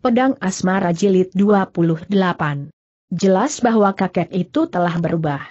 Pedang Asmara Jilid 28. Jelas bahwa kakek itu telah berubah.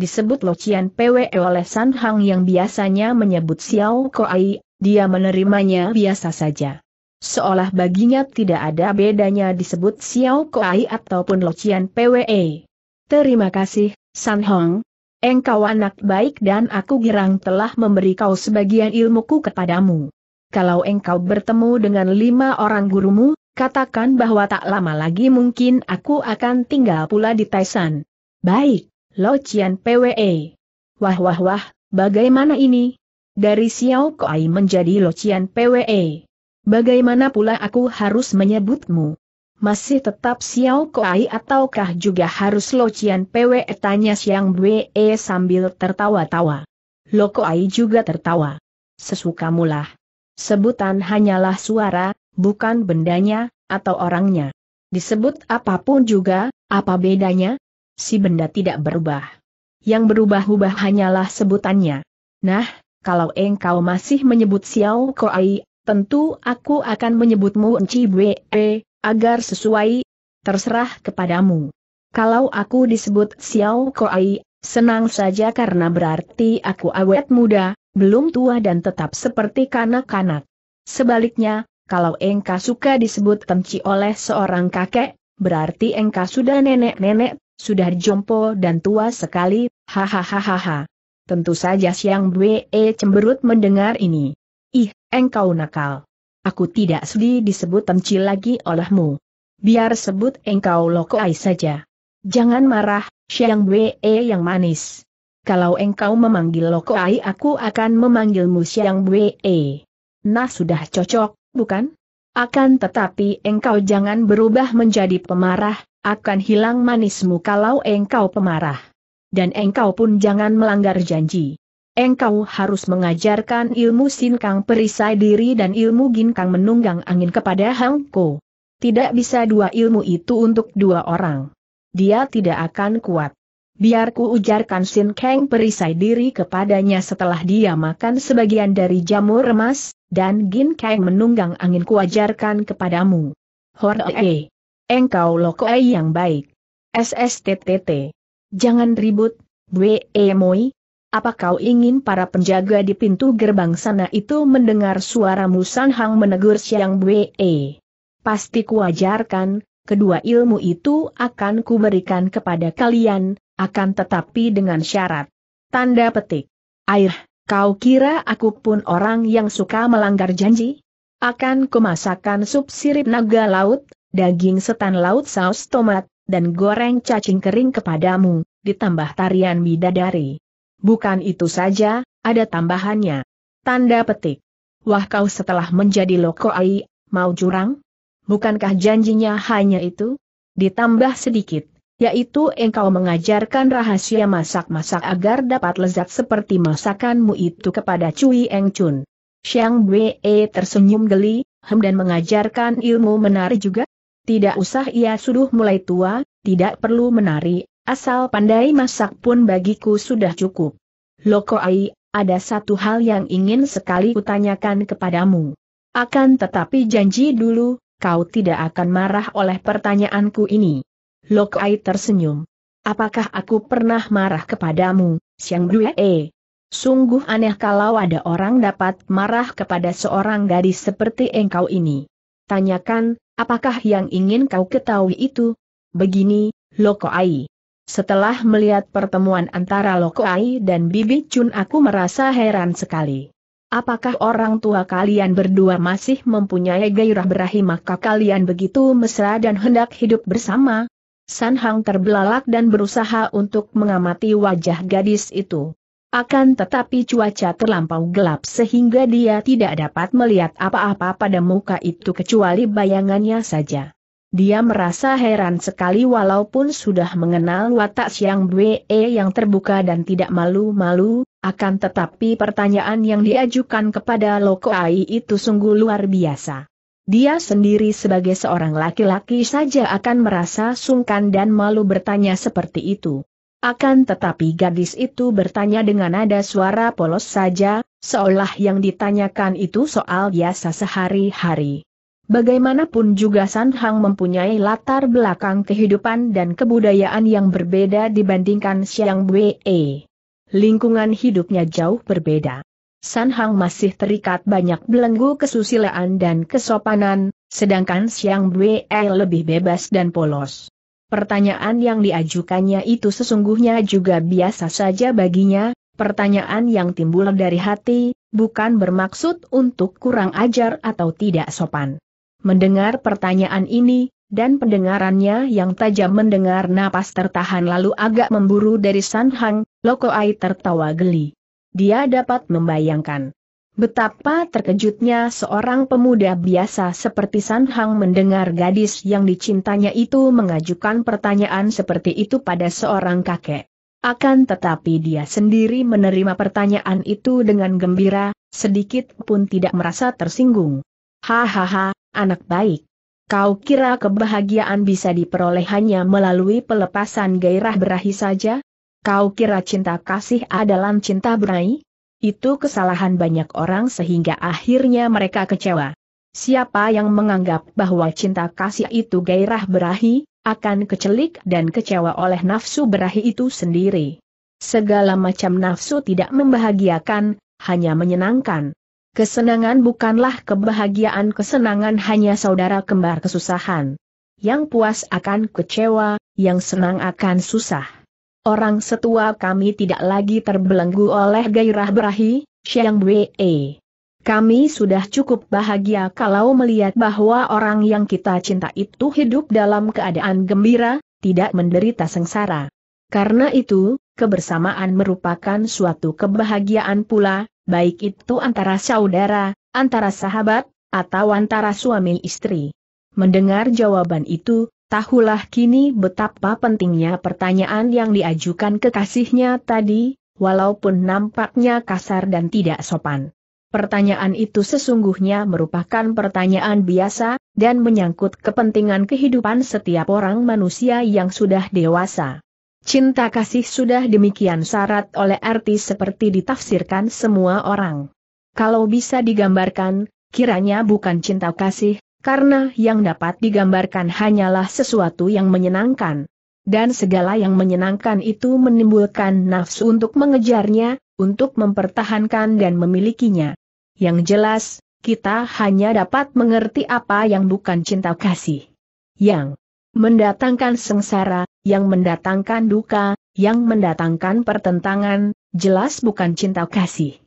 Disebut Locian PWE oleh San Hang yang biasanya menyebut Xiao Koai, dia menerimanya biasa saja. Seolah baginya tidak ada bedanya disebut Xiao Koai ataupun Locian PWE. Terima kasih, San Hong. Engkau anak baik dan aku girang telah memberi kau sebagian ilmuku kepadamu. Kalau engkau bertemu dengan lima orang gurumu, katakan bahwa tak lama lagi mungkin aku akan tinggal pula di Taisan. Baik, Lo Cian PWE. Wah wah wah, bagaimana ini? Dari Xiao Kai menjadi Lo Cian PWE. Bagaimana pula aku harus menyebutmu? Masih tetap Xiao Kai ataukah juga harus Lo Cian PWE tanya Xiang Bwe sambil tertawa-tawa. Lo Kai juga tertawa. Sesukamulah. Sebutan hanyalah suara, bukan bendanya, atau orangnya. Disebut apapun juga, apa bedanya? Si benda tidak berubah. Yang berubah-ubah hanyalah sebutannya. Nah, kalau engkau masih menyebut Xiao Koai, tentu aku akan menyebutmu Enci Bwe, agar sesuai, terserah kepadamu. Kalau aku disebut Xiao Koai, senang saja karena berarti aku awet muda, belum tua dan tetap seperti kanak-kanak. Sebaliknya, kalau engka suka disebut temci oleh seorang kakek, berarti engka sudah nenek-nenek, sudah jompo dan tua sekali, hahaha. Tentu saja Siang Bwe e cemberut mendengar ini. Ih, engkau nakal. Aku tidak sedih disebut temci lagi olehmu. Biar sebut engkau lokoai saja. Jangan marah, Siang Bwe e yang manis. Kalau engkau memanggil lokoai aku akan memanggilmu Siang Bwe. E. Nah sudah cocok, bukan? Akan tetapi engkau jangan berubah menjadi pemarah, akan hilang manismu kalau engkau pemarah. Dan engkau pun jangan melanggar janji. Engkau harus mengajarkan ilmu sinkang perisai diri dan ilmu ginkang menunggang angin kepada Hangko. Tidak bisa dua ilmu itu untuk dua orang. Dia tidak akan kuat. Biar ku ujarkan Sin Kang perisai diri kepadanya setelah dia makan sebagian dari jamur emas, dan Gin Kang menunggang angin kuajarkan kepadamu. Horee. Engkau lokoe yang baik. SSTTT. Jangan ribut, Bwe Moi. Apa kau ingin para penjaga di pintu gerbang sana itu mendengar suara Musan Hang menegur Siang Bwe? Pasti kuajarkan, kedua ilmu itu akan kuberikan kepada kalian, akan tetapi dengan syarat. Tanda petik. Air, kau kira aku pun orang yang suka melanggar janji? Akan kumasakan sup sirip naga laut, daging setan laut saus tomat, dan goreng cacing kering kepadamu, ditambah tarian bidadari. Bukan itu saja, ada tambahannya. Tanda petik. Wah kau setelah menjadi loko lokoai, mau curang? Bukankah janjinya hanya itu? Ditambah sedikit, yaitu engkau mengajarkan rahasia masak-masak agar dapat lezat seperti masakanmu itu kepada Cui Eng Chun. Xiang Wei tersenyum geli, hem dan mengajarkan ilmu menari juga? Tidak usah ia sudah mulai tua, tidak perlu menari, asal pandai masak pun bagiku sudah cukup. Loko Ai, ada satu hal yang ingin sekali kutanyakan kepadamu. Akan tetapi janji dulu, kau tidak akan marah oleh pertanyaanku ini. Lokai tersenyum. Apakah aku pernah marah kepadamu, Siang Due? Sungguh aneh kalau ada orang dapat marah kepada seorang gadis seperti engkau ini. Tanyakan, apakah yang ingin kau ketahui itu? Begini, Lokoai. Setelah melihat pertemuan antara Lokoai dan Bibi Chun aku merasa heran sekali. Apakah orang tua kalian berdua masih mempunyai gairah berahi maka kalian begitu mesra dan hendak hidup bersama? San Hang terbelalak dan berusaha untuk mengamati wajah gadis itu. Akan tetapi cuaca terlampau gelap sehingga dia tidak dapat melihat apa-apa pada muka itu kecuali bayangannya saja. Dia merasa heran sekali walaupun sudah mengenal watak Siang Bwe yang terbuka dan tidak malu-malu, akan tetapi pertanyaan yang diajukan kepada Loko Ai itu sungguh luar biasa. Dia sendiri sebagai seorang laki-laki saja akan merasa sungkan dan malu bertanya seperti itu. Akan tetapi gadis itu bertanya dengan nada suara polos saja, seolah yang ditanyakan itu soal biasa sehari-hari. Bagaimanapun juga San Hang mempunyai latar belakang kehidupan dan kebudayaan yang berbeda dibandingkan Xiang Wei. Lingkungan hidupnya jauh berbeda. San Hang masih terikat banyak belenggu kesusilaan dan kesopanan, sedangkan Siang Bue lebih bebas dan polos. Pertanyaan yang diajukannya itu sesungguhnya juga biasa saja baginya, pertanyaan yang timbul dari hati, bukan bermaksud untuk kurang ajar atau tidak sopan. Mendengar pertanyaan ini, dan pendengarannya yang tajam mendengar napas tertahan lalu agak memburu dari San Hang, Ai tertawa geli. Dia dapat membayangkan betapa terkejutnya seorang pemuda biasa seperti San Hang mendengar gadis yang dicintanya itu mengajukan pertanyaan seperti itu pada seorang kakek. Akan tetapi dia sendiri menerima pertanyaan itu dengan gembira, sedikit pun tidak merasa tersinggung. Hahaha, anak baik. Kau kira kebahagiaan bisa diperoleh hanya melalui pelepasan gairah berahi saja? Kau kira cinta kasih adalah cinta berai? Itu kesalahan banyak orang sehingga akhirnya mereka kecewa. Siapa yang menganggap bahwa cinta kasih itu gairah berahi, akan kecelik dan kecewa oleh nafsu berahi itu sendiri. Segala macam nafsu tidak membahagiakan, hanya menyenangkan. Kesenangan bukanlah kebahagiaan kesenangan hanya saudara kembar kesusahan. Yang puas akan kecewa, yang senang akan susah. Orang setua kami tidak lagi terbelenggu oleh gairah berahi, Xiang Wei. Kami sudah cukup bahagia kalau melihat bahwa orang yang kita cinta itu hidup dalam keadaan gembira, tidak menderita sengsara. Karena itu, kebersamaan merupakan suatu kebahagiaan pula, baik itu antara saudara, antara sahabat, atau antara suami istri. Mendengar jawaban itu, Tahulah kini betapa pentingnya pertanyaan yang diajukan kekasihnya tadi, walaupun nampaknya kasar dan tidak sopan. Pertanyaan itu sesungguhnya merupakan pertanyaan biasa, dan menyangkut kepentingan kehidupan setiap orang manusia yang sudah dewasa. Cinta kasih sudah demikian syarat oleh artis seperti ditafsirkan semua orang. Kalau bisa digambarkan, kiranya bukan cinta kasih, karena yang dapat digambarkan hanyalah sesuatu yang menyenangkan. Dan segala yang menyenangkan itu menimbulkan nafsu untuk mengejarnya, untuk mempertahankan dan memilikinya. Yang jelas, kita hanya dapat mengerti apa yang bukan cinta kasih. Yang mendatangkan sengsara, yang mendatangkan duka, yang mendatangkan pertentangan, jelas bukan cinta kasih.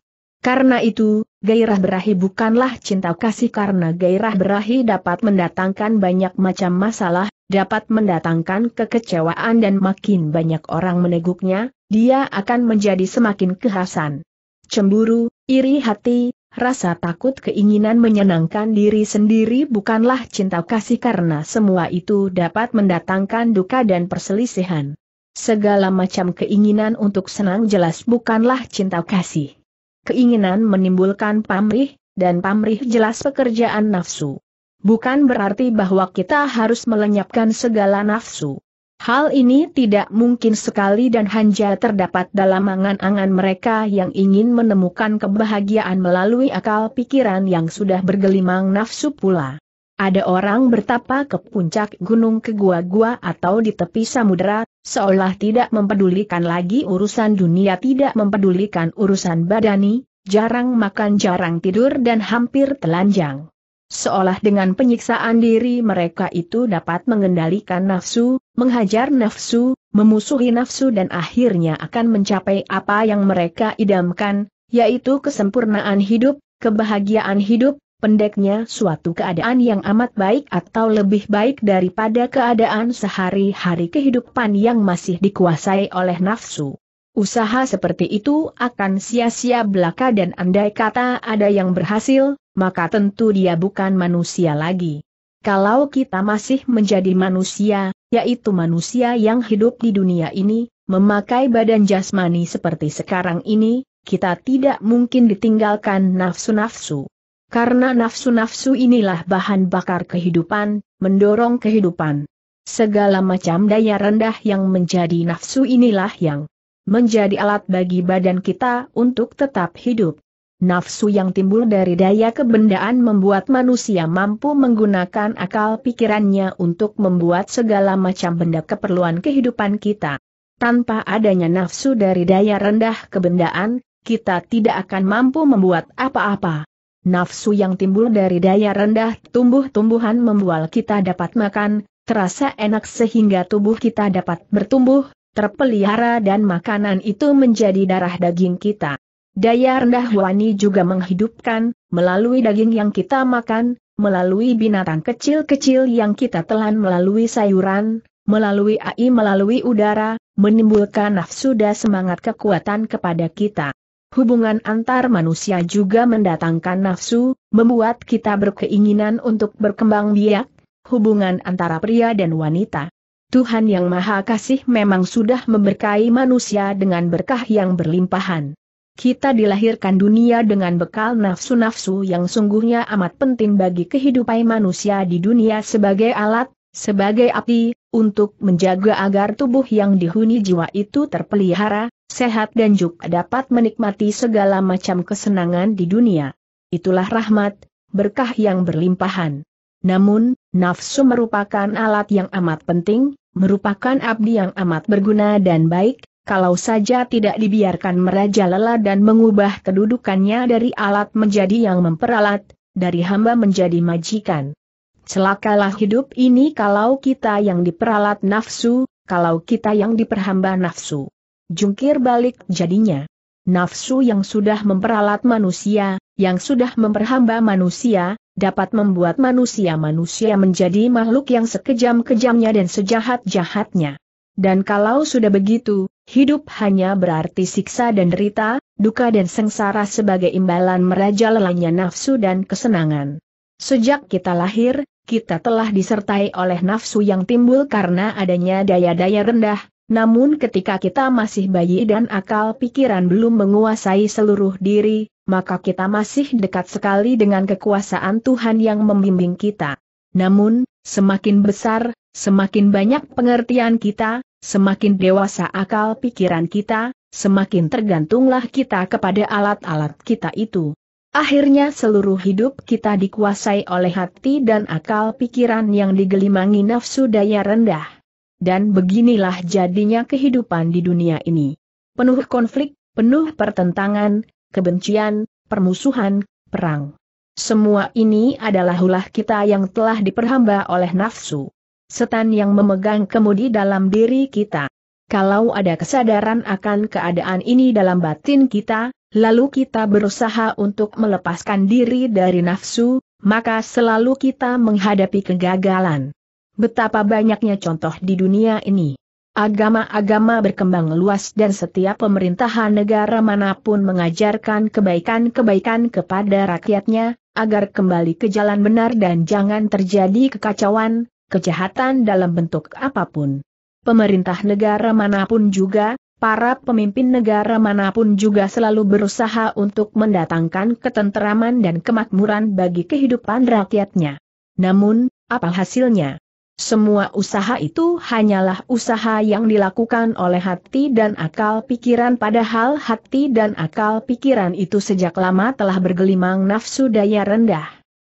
Karena itu, gairah berahi bukanlah cinta kasih karena gairah berahi dapat mendatangkan banyak macam masalah, dapat mendatangkan kekecewaan dan makin banyak orang meneguknya, dia akan menjadi semakin kehasan. Cemburu, iri hati, rasa takut keinginan menyenangkan diri sendiri bukanlah cinta kasih karena semua itu dapat mendatangkan duka dan perselisihan. Segala macam keinginan untuk senang jelas bukanlah cinta kasih keinginan menimbulkan pamrih, dan pamrih jelas pekerjaan nafsu. Bukan berarti bahwa kita harus melenyapkan segala nafsu. Hal ini tidak mungkin sekali dan hanya terdapat dalam angan-angan mereka yang ingin menemukan kebahagiaan melalui akal pikiran yang sudah bergelimang nafsu pula. Ada orang bertapa ke puncak gunung ke gua-gua atau di tepi samudera, seolah tidak mempedulikan lagi urusan dunia tidak mempedulikan urusan badani, jarang makan jarang tidur dan hampir telanjang. Seolah dengan penyiksaan diri mereka itu dapat mengendalikan nafsu, menghajar nafsu, memusuhi nafsu dan akhirnya akan mencapai apa yang mereka idamkan, yaitu kesempurnaan hidup, kebahagiaan hidup, pendeknya suatu keadaan yang amat baik atau lebih baik daripada keadaan sehari-hari kehidupan yang masih dikuasai oleh nafsu. Usaha seperti itu akan sia-sia belaka dan andai kata ada yang berhasil, maka tentu dia bukan manusia lagi. Kalau kita masih menjadi manusia, yaitu manusia yang hidup di dunia ini, memakai badan jasmani seperti sekarang ini, kita tidak mungkin ditinggalkan nafsu-nafsu. Karena nafsu-nafsu inilah bahan bakar kehidupan, mendorong kehidupan. Segala macam daya rendah yang menjadi nafsu inilah yang menjadi alat bagi badan kita untuk tetap hidup. Nafsu yang timbul dari daya kebendaan membuat manusia mampu menggunakan akal pikirannya untuk membuat segala macam benda keperluan kehidupan kita. Tanpa adanya nafsu dari daya rendah kebendaan, kita tidak akan mampu membuat apa-apa nafsu yang timbul dari daya rendah tumbuh-tumbuhan membual kita dapat makan, terasa enak sehingga tubuh kita dapat bertumbuh, terpelihara dan makanan itu menjadi darah daging kita. Daya rendah wani juga menghidupkan, melalui daging yang kita makan, melalui binatang kecil-kecil yang kita telan melalui sayuran, melalui ai melalui udara, menimbulkan nafsu dan semangat kekuatan kepada kita. Hubungan antar manusia juga mendatangkan nafsu, membuat kita berkeinginan untuk berkembang biak, hubungan antara pria dan wanita. Tuhan Yang Maha Kasih memang sudah memberkahi manusia dengan berkah yang berlimpahan. Kita dilahirkan dunia dengan bekal nafsu-nafsu yang sungguhnya amat penting bagi kehidupan manusia di dunia sebagai alat sebagai api, untuk menjaga agar tubuh yang dihuni jiwa itu terpelihara, sehat dan juga dapat menikmati segala macam kesenangan di dunia. Itulah rahmat, berkah yang berlimpahan. Namun, nafsu merupakan alat yang amat penting, merupakan abdi yang amat berguna dan baik, kalau saja tidak dibiarkan merajalela dan mengubah kedudukannya dari alat menjadi yang memperalat, dari hamba menjadi majikan. Celakalah hidup ini kalau kita yang diperalat nafsu, kalau kita yang diperhamba nafsu. Jungkir balik jadinya. Nafsu yang sudah memperalat manusia, yang sudah memperhamba manusia, dapat membuat manusia-manusia menjadi makhluk yang sekejam-kejamnya dan sejahat-jahatnya. Dan kalau sudah begitu, hidup hanya berarti siksa dan derita, duka dan sengsara sebagai imbalan merajalelanya nafsu dan kesenangan. Sejak kita lahir, kita telah disertai oleh nafsu yang timbul karena adanya daya-daya rendah, namun ketika kita masih bayi dan akal pikiran belum menguasai seluruh diri, maka kita masih dekat sekali dengan kekuasaan Tuhan yang membimbing kita. Namun, semakin besar, semakin banyak pengertian kita, semakin dewasa akal pikiran kita, semakin tergantunglah kita kepada alat-alat kita itu. Akhirnya seluruh hidup kita dikuasai oleh hati dan akal pikiran yang digelimangi nafsu daya rendah. Dan beginilah jadinya kehidupan di dunia ini. Penuh konflik, penuh pertentangan, kebencian, permusuhan, perang. Semua ini adalah ulah kita yang telah diperhamba oleh nafsu. Setan yang memegang kemudi dalam diri kita. Kalau ada kesadaran akan keadaan ini dalam batin kita, lalu kita berusaha untuk melepaskan diri dari nafsu, maka selalu kita menghadapi kegagalan. Betapa banyaknya contoh di dunia ini. Agama-agama berkembang luas dan setiap pemerintahan negara manapun mengajarkan kebaikan-kebaikan kepada rakyatnya, agar kembali ke jalan benar dan jangan terjadi kekacauan, kejahatan dalam bentuk apapun. Pemerintah negara manapun juga, para pemimpin negara manapun juga selalu berusaha untuk mendatangkan ketenteraman dan kemakmuran bagi kehidupan rakyatnya. Namun, apa hasilnya? Semua usaha itu hanyalah usaha yang dilakukan oleh hati dan akal pikiran padahal hati dan akal pikiran itu sejak lama telah bergelimang nafsu daya rendah.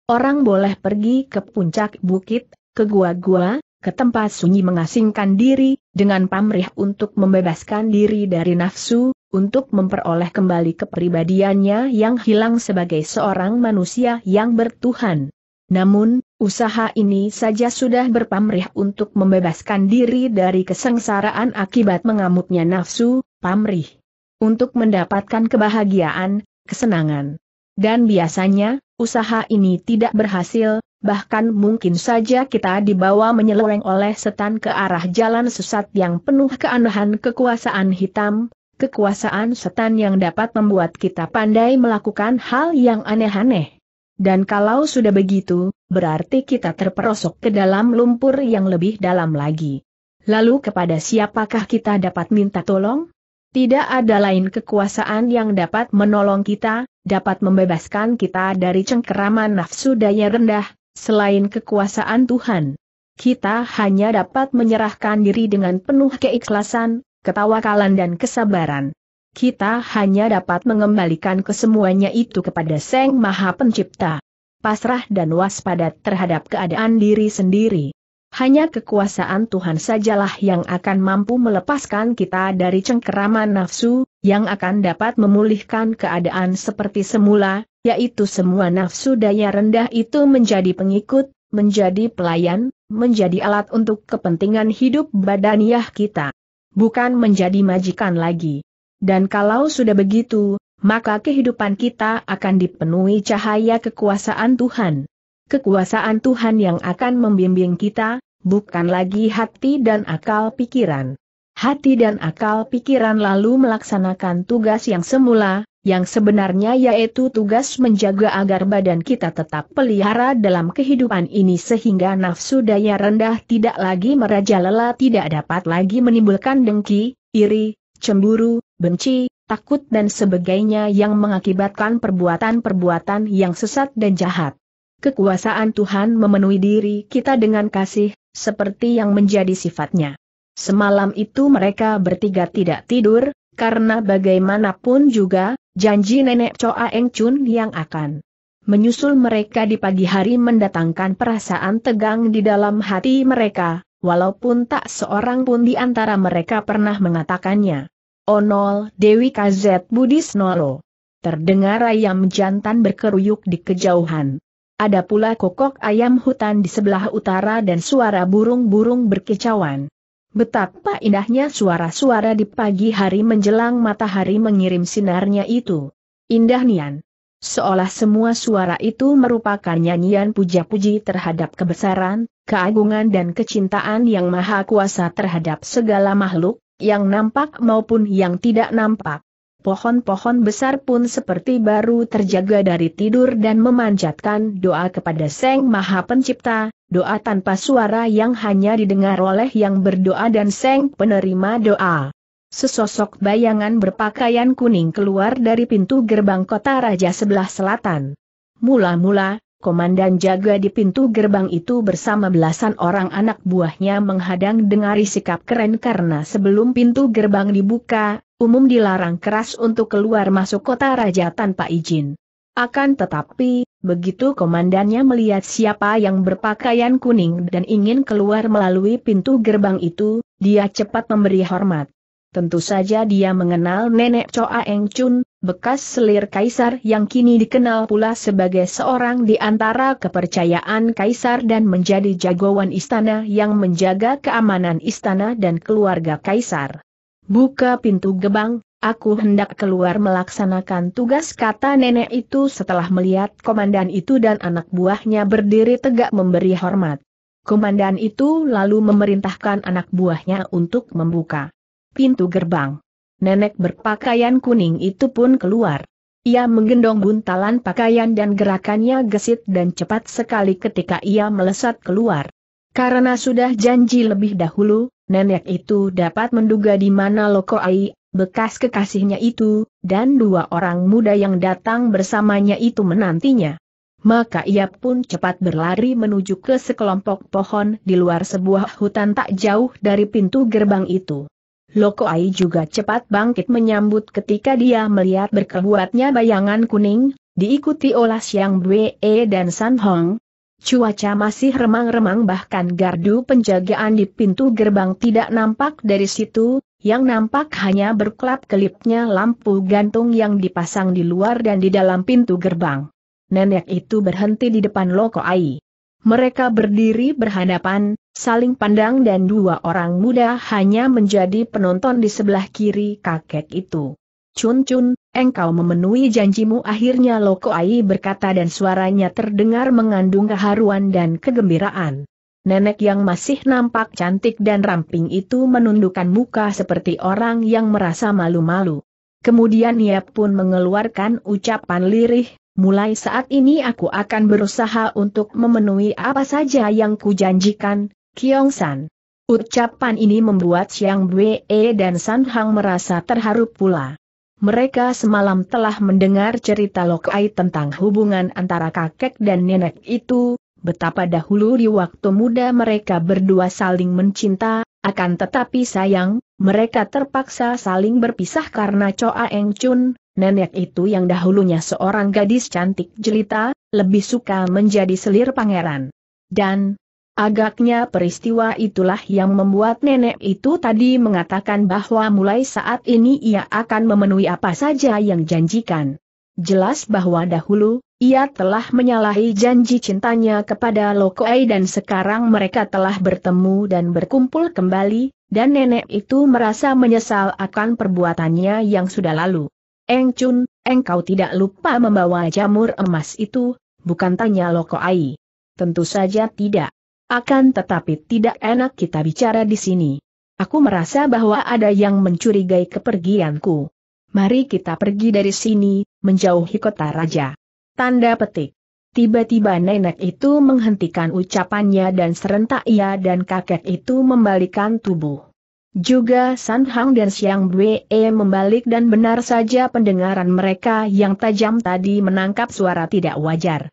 Orang boleh pergi ke puncak bukit, ke gua-gua, ke tempat sunyi mengasingkan diri, dengan pamrih untuk membebaskan diri dari nafsu, untuk memperoleh kembali kepribadiannya yang hilang sebagai seorang manusia yang bertuhan. Namun, usaha ini saja sudah berpamrih untuk membebaskan diri dari kesengsaraan akibat mengamuknya nafsu, pamrih. Untuk mendapatkan kebahagiaan, kesenangan. Dan biasanya, usaha ini tidak berhasil, bahkan mungkin saja kita dibawa menyeleweng oleh setan ke arah jalan sesat yang penuh keanehan kekuasaan hitam, kekuasaan setan yang dapat membuat kita pandai melakukan hal yang aneh-aneh. Dan kalau sudah begitu, berarti kita terperosok ke dalam lumpur yang lebih dalam lagi. Lalu kepada siapakah kita dapat minta tolong? Tidak ada lain kekuasaan yang dapat menolong kita, dapat membebaskan kita dari cengkeraman nafsu daya rendah, selain kekuasaan Tuhan. Kita hanya dapat menyerahkan diri dengan penuh keikhlasan, ketawakalan dan kesabaran. Kita hanya dapat mengembalikan kesemuanya itu kepada Sang Maha Pencipta. Pasrah dan waspada terhadap keadaan diri sendiri. Hanya kekuasaan Tuhan sajalah yang akan mampu melepaskan kita dari cengkeraman nafsu, yang akan dapat memulihkan keadaan seperti semula, yaitu semua nafsu daya rendah itu menjadi pengikut, menjadi pelayan, menjadi alat untuk kepentingan hidup badaniah kita. Bukan menjadi majikan lagi. Dan kalau sudah begitu, maka kehidupan kita akan dipenuhi cahaya kekuasaan Tuhan. Kekuasaan Tuhan yang akan membimbing kita, bukan lagi hati dan akal pikiran. Hati dan akal pikiran lalu melaksanakan tugas yang semula, yang sebenarnya yaitu tugas menjaga agar badan kita tetap pelihara dalam kehidupan ini sehingga nafsu daya rendah tidak lagi merajalela tidak dapat lagi menimbulkan dengki, iri, cemburu, benci, takut dan sebagainya yang mengakibatkan perbuatan-perbuatan yang sesat dan jahat. Kekuasaan Tuhan memenuhi diri kita dengan kasih, seperti yang menjadi sifatnya. Semalam itu mereka bertiga tidak tidur, karena bagaimanapun juga, Janji nenek Choa Eng Chun yang akan menyusul mereka di pagi hari mendatangkan perasaan tegang di dalam hati mereka, walaupun tak seorang pun di antara mereka pernah mengatakannya. Onol Dewi KZ Budis Nolo. Terdengar ayam jantan berkeruyuk di kejauhan. Ada pula kokok ayam hutan di sebelah utara dan suara burung-burung berkicauan. Betapa indahnya suara-suara di pagi hari menjelang matahari mengirim sinarnya itu. Indah nian. Seolah semua suara itu merupakan nyanyian puja-puji terhadap kebesaran, keagungan dan kecintaan yang maha kuasa terhadap segala makhluk, yang nampak maupun yang tidak nampak. Pohon-pohon besar pun seperti baru terjaga dari tidur dan memanjatkan doa kepada Seng Maha Pencipta, doa tanpa suara yang hanya didengar oleh yang berdoa dan Seng penerima doa. Sesosok bayangan berpakaian kuning keluar dari pintu gerbang kota raja sebelah selatan. Mula-mula, komandan jaga di pintu gerbang itu bersama belasan orang anak buahnya menghadang dengari sikap keren karena sebelum pintu gerbang dibuka, umum dilarang keras untuk keluar masuk kota raja tanpa izin. Akan tetapi, begitu komandannya melihat siapa yang berpakaian kuning dan ingin keluar melalui pintu gerbang itu, dia cepat memberi hormat. Tentu saja dia mengenal nenek Choa Eng Chun, bekas selir kaisar yang kini dikenal pula sebagai seorang di antara kepercayaan kaisar dan menjadi jagoan istana yang menjaga keamanan istana dan keluarga kaisar. Buka pintu gebang, aku hendak keluar melaksanakan tugas kata nenek itu setelah melihat komandan itu dan anak buahnya berdiri tegak memberi hormat. Komandan itu lalu memerintahkan anak buahnya untuk membuka pintu gerbang. Nenek berpakaian kuning itu pun keluar. Ia menggendong buntalan pakaian dan gerakannya gesit dan cepat sekali ketika ia melesat keluar. Karena sudah janji lebih dahulu, nenek itu dapat menduga di mana Loko Ai, bekas kekasihnya itu, dan dua orang muda yang datang bersamanya itu menantinya. Maka ia pun cepat berlari menuju ke sekelompok pohon di luar sebuah hutan tak jauh dari pintu gerbang itu. Loko Ai juga cepat bangkit menyambut ketika dia melihat berkebuatnya bayangan kuning, diikuti oleh Siang Bue dan San Hong, Cuaca masih remang-remang bahkan gardu penjagaan di pintu gerbang tidak nampak dari situ, yang nampak hanya berkelap-kelipnya lampu gantung yang dipasang di luar dan di dalam pintu gerbang. Nenek itu berhenti di depan Loko Ai. Mereka berdiri berhadapan, saling pandang dan dua orang muda hanya menjadi penonton di sebelah kiri kakek itu. Cun Cun, engkau memenuhi janjimu akhirnya Loko Ai berkata dan suaranya terdengar mengandung keharuan dan kegembiraan. Nenek yang masih nampak cantik dan ramping itu menundukkan muka seperti orang yang merasa malu-malu. Kemudian ia pun mengeluarkan ucapan lirih, mulai saat ini aku akan berusaha untuk memenuhi apa saja yang kujanjikan, Kiong San. Ucapan ini membuat Xiang Bwe dan San Hang merasa terharu pula mereka semalam telah mendengar cerita Lokai tentang hubungan antara kakek dan nenek itu, betapa dahulu di waktu muda mereka berdua saling mencinta, akan tetapi sayang, mereka terpaksa saling berpisah karena Coa Eng Chun, nenek itu yang dahulunya seorang gadis cantik jelita, lebih suka menjadi selir pangeran. Dan, Agaknya peristiwa itulah yang membuat nenek itu tadi mengatakan bahwa mulai saat ini ia akan memenuhi apa saja yang janjikan. Jelas bahwa dahulu, ia telah menyalahi janji cintanya kepada Lokoei dan sekarang mereka telah bertemu dan berkumpul kembali, dan nenek itu merasa menyesal akan perbuatannya yang sudah lalu. Eng Chun, engkau tidak lupa membawa jamur emas itu, bukan tanya Lokoei. Tentu saja tidak. Akan tetapi tidak enak kita bicara di sini. Aku merasa bahwa ada yang mencurigai kepergianku. Mari kita pergi dari sini, menjauhi kota raja. Tanda petik. Tiba-tiba nenek itu menghentikan ucapannya dan serentak ia dan kakek itu membalikan tubuh. Juga San Hang dan Siang Bue membalik dan benar saja pendengaran mereka yang tajam tadi menangkap suara tidak wajar.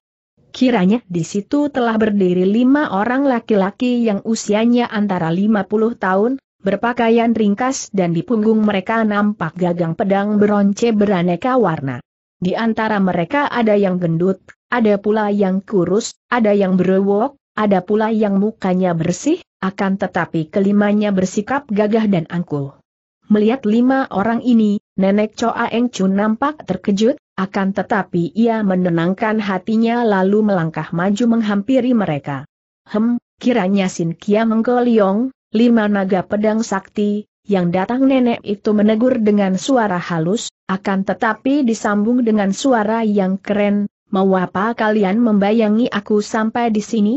Kiranya di situ telah berdiri lima orang laki-laki yang usianya antara lima puluh tahun, berpakaian ringkas dan di punggung mereka nampak gagang pedang beronce beraneka warna. Di antara mereka ada yang gendut, ada pula yang kurus, ada yang berewok, ada pula yang mukanya bersih, akan tetapi kelimanya bersikap gagah dan angkuh. Melihat lima orang ini, nenek Choa Eng Chu nampak terkejut, akan tetapi ia menenangkan hatinya lalu melangkah maju menghampiri mereka. Hem, kiranya Sin Kia Menggoliong, lima naga pedang sakti, yang datang nenek itu menegur dengan suara halus, akan tetapi disambung dengan suara yang keren, mau apa kalian membayangi aku sampai di sini?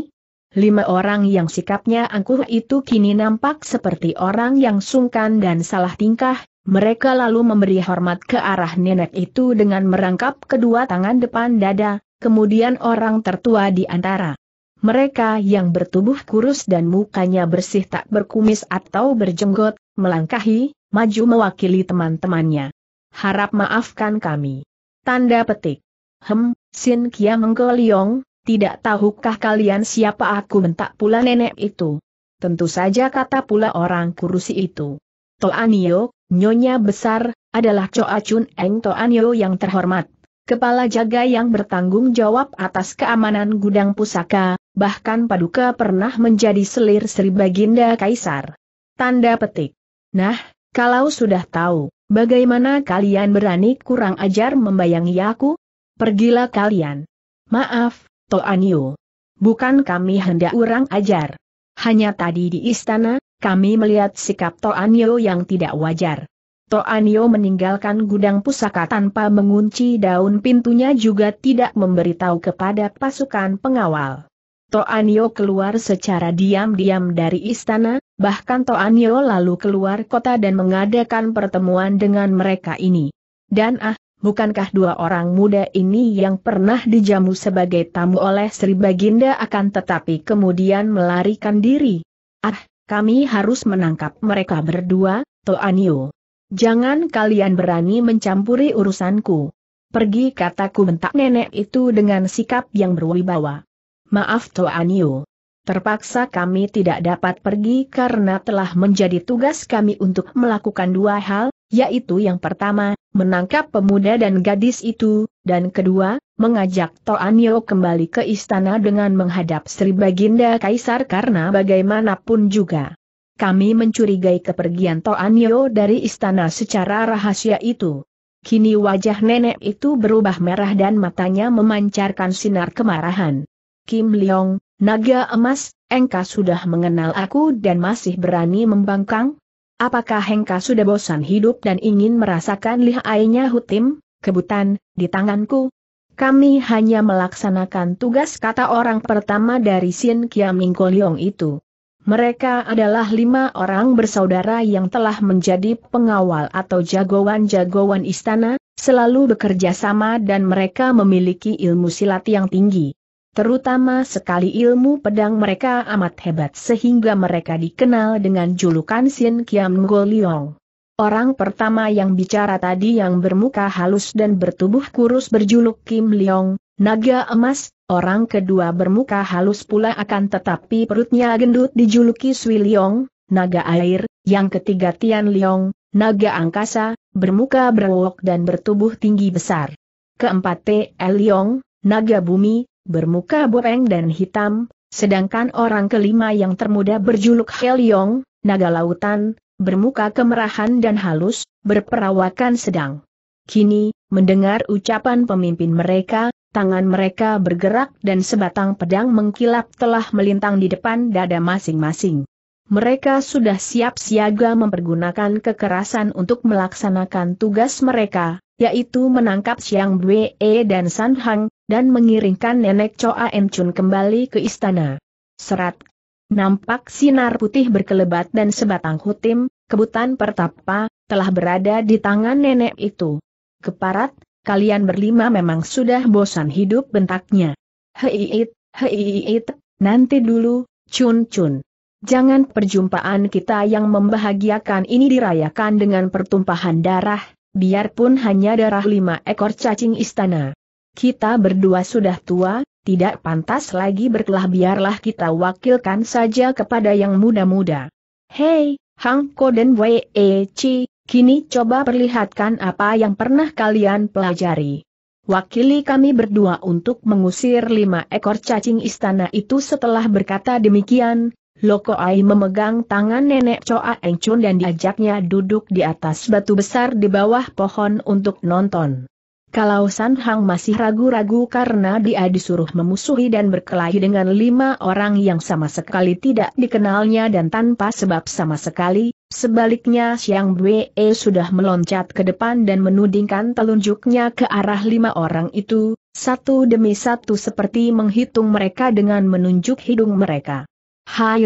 Lima orang yang sikapnya angkuh itu kini nampak seperti orang yang sungkan dan salah tingkah, mereka lalu memberi hormat ke arah nenek itu dengan merangkap kedua tangan depan dada, kemudian orang tertua di antara. Mereka yang bertubuh kurus dan mukanya bersih tak berkumis atau berjenggot, melangkahi, maju mewakili teman-temannya. Harap maafkan kami. Tanda petik. Hem, Sin Kia tidak tahukah kalian siapa aku mentak pula nenek itu? Tentu saja kata pula orang kurusi itu. Toanio, nyonya besar, adalah Choa Chun Eng Toanio yang terhormat. Kepala jaga yang bertanggung jawab atas keamanan gudang pusaka, bahkan Paduka pernah menjadi selir Sri Baginda Kaisar. Tanda petik. Nah, kalau sudah tahu, bagaimana kalian berani kurang ajar membayangi aku? Pergilah kalian. Maaf, Toanio. Bukan kami hendak urang ajar. Hanya tadi di istana, kami melihat sikap Toanio yang tidak wajar. Toanio meninggalkan gudang pusaka tanpa mengunci daun pintunya juga tidak memberitahu kepada pasukan pengawal. Toanio keluar secara diam-diam dari istana, bahkan Toanio lalu keluar kota dan mengadakan pertemuan dengan mereka ini. Dan ah, bukankah dua orang muda ini yang pernah dijamu sebagai tamu oleh Sri Baginda akan tetapi kemudian melarikan diri? Ah, kami harus menangkap mereka berdua, Toanio. Jangan kalian berani mencampuri urusanku. Pergi kataku bentak nenek itu dengan sikap yang berwibawa. Maaf Toanio. Terpaksa kami tidak dapat pergi karena telah menjadi tugas kami untuk melakukan dua hal, yaitu yang pertama, menangkap pemuda dan gadis itu, dan kedua, mengajak Toanyo kembali ke istana dengan menghadap Sri Baginda Kaisar karena bagaimanapun juga. Kami mencurigai kepergian Toanyo dari istana secara rahasia itu. Kini wajah nenek itu berubah merah dan matanya memancarkan sinar kemarahan. Kim Leong, naga emas, engkau sudah mengenal aku dan masih berani membangkang? Apakah Hengka sudah bosan hidup dan ingin merasakan lihainya hutim, kebutan, di tanganku? Kami hanya melaksanakan tugas kata orang pertama dari Sin Kiaming Kolyong itu. Mereka adalah lima orang bersaudara yang telah menjadi pengawal atau jagoan-jagoan istana, selalu bekerja sama dan mereka memiliki ilmu silat yang tinggi. Terutama sekali ilmu pedang mereka amat hebat sehingga mereka dikenal dengan julukan Sin Kiam Go Orang pertama yang bicara tadi yang bermuka halus dan bertubuh kurus berjuluk Kim Liong, naga emas, orang kedua bermuka halus pula akan tetapi perutnya gendut dijuluki Sui Liong, naga air, yang ketiga Tian Liong, naga angkasa, bermuka berwok dan bertubuh tinggi besar. Keempat T. Liong, naga bumi, bermuka bopeng dan hitam, sedangkan orang kelima yang termuda berjuluk Helyong, naga lautan, bermuka kemerahan dan halus, berperawakan sedang. Kini, mendengar ucapan pemimpin mereka, tangan mereka bergerak dan sebatang pedang mengkilap telah melintang di depan dada masing-masing. Mereka sudah siap siaga mempergunakan kekerasan untuk melaksanakan tugas mereka, yaitu menangkap Siang Bue e dan San Hang, dan mengiringkan nenek Choa Em Chun kembali ke istana. Serat Nampak sinar putih berkelebat dan sebatang hutim, kebutan pertapa, telah berada di tangan nenek itu. Keparat, kalian berlima memang sudah bosan hidup bentaknya. Heiit, heiit, nanti dulu, Chun Chun. Jangan perjumpaan kita yang membahagiakan ini dirayakan dengan pertumpahan darah, biarpun hanya darah lima ekor cacing istana. Kita berdua sudah tua, tidak pantas lagi berkelah biarlah kita wakilkan saja kepada yang muda-muda. Hei, Hang Ko dan Wei e Chi, kini coba perlihatkan apa yang pernah kalian pelajari. Wakili kami berdua untuk mengusir lima ekor cacing istana itu setelah berkata demikian, Loko Ai memegang tangan nenek Coa Eng Chun dan diajaknya duduk di atas batu besar di bawah pohon untuk nonton. Kalau San Hang masih ragu-ragu karena dia disuruh memusuhi dan berkelahi dengan lima orang yang sama sekali tidak dikenalnya dan tanpa sebab sama sekali, sebaliknya Xiang Bwe sudah meloncat ke depan dan menudingkan telunjuknya ke arah lima orang itu, satu demi satu seperti menghitung mereka dengan menunjuk hidung mereka. Hai,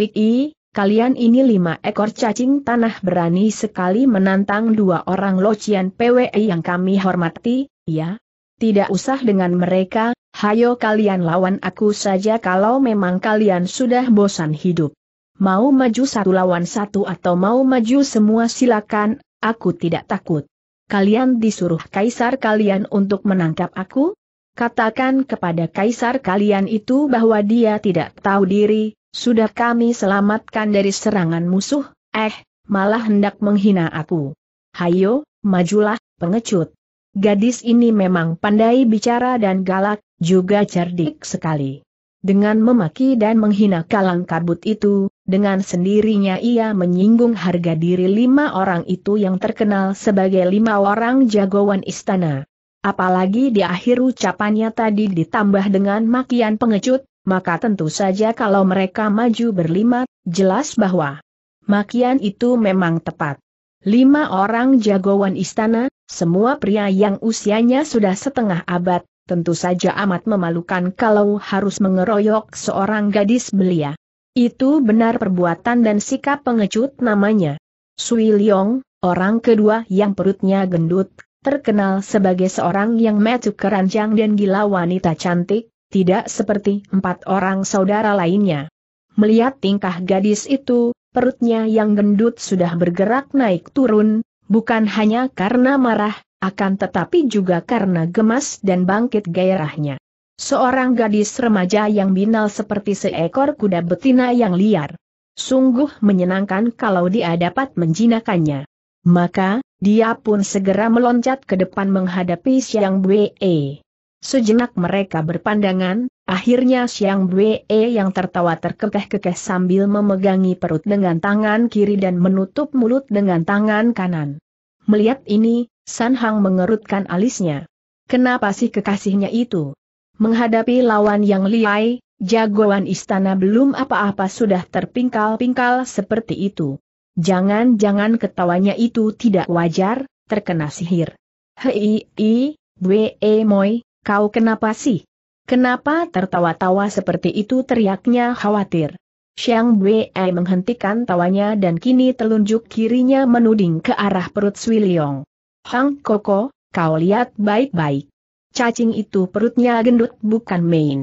kalian ini lima ekor cacing tanah berani sekali menantang dua orang locian PWI yang kami hormati, ya? Tidak usah dengan mereka, hayo kalian lawan aku saja kalau memang kalian sudah bosan hidup. Mau maju satu lawan satu atau mau maju semua silakan, aku tidak takut. Kalian disuruh kaisar kalian untuk menangkap aku? Katakan kepada kaisar kalian itu bahwa dia tidak tahu diri, sudah kami selamatkan dari serangan musuh, eh, malah hendak menghina aku. Hayo, majulah, pengecut. Gadis ini memang pandai bicara dan galak, juga cerdik sekali. Dengan memaki dan menghina kalang kabut itu, dengan sendirinya ia menyinggung harga diri lima orang itu yang terkenal sebagai lima orang jagoan istana. Apalagi di akhir ucapannya tadi ditambah dengan makian pengecut, maka tentu saja kalau mereka maju berlima, jelas bahwa makian itu memang tepat. Lima orang jagoan istana, semua pria yang usianya sudah setengah abad, tentu saja amat memalukan kalau harus mengeroyok seorang gadis belia. Itu benar perbuatan dan sikap pengecut namanya. Sui Leong, orang kedua yang perutnya gendut, terkenal sebagai seorang yang metu keranjang dan gila wanita cantik, tidak seperti empat orang saudara lainnya. Melihat tingkah gadis itu, perutnya yang gendut sudah bergerak naik turun, bukan hanya karena marah, akan tetapi juga karena gemas dan bangkit gairahnya. Seorang gadis remaja yang binal seperti seekor kuda betina yang liar. Sungguh menyenangkan kalau dia dapat menjinakannya. Maka, dia pun segera meloncat ke depan menghadapi siang Wei. Sejenak mereka berpandangan, akhirnya Siang Bwe yang tertawa terkekeh-kekeh sambil memegangi perut dengan tangan kiri dan menutup mulut dengan tangan kanan. Melihat ini, San Hang mengerutkan alisnya. Kenapa sih kekasihnya itu? Menghadapi lawan yang liai, jagoan istana belum apa-apa sudah terpingkal-pingkal seperti itu. Jangan-jangan ketawanya itu tidak wajar, terkena sihir. Hei, i, Bwe Moi, Kau kenapa sih? Kenapa tertawa-tawa seperti itu teriaknya khawatir. Xiang Wei menghentikan tawanya dan kini telunjuk kirinya menuding ke arah perut Sui Leong. Hang Koko, kau lihat baik-baik. Cacing itu perutnya gendut bukan main.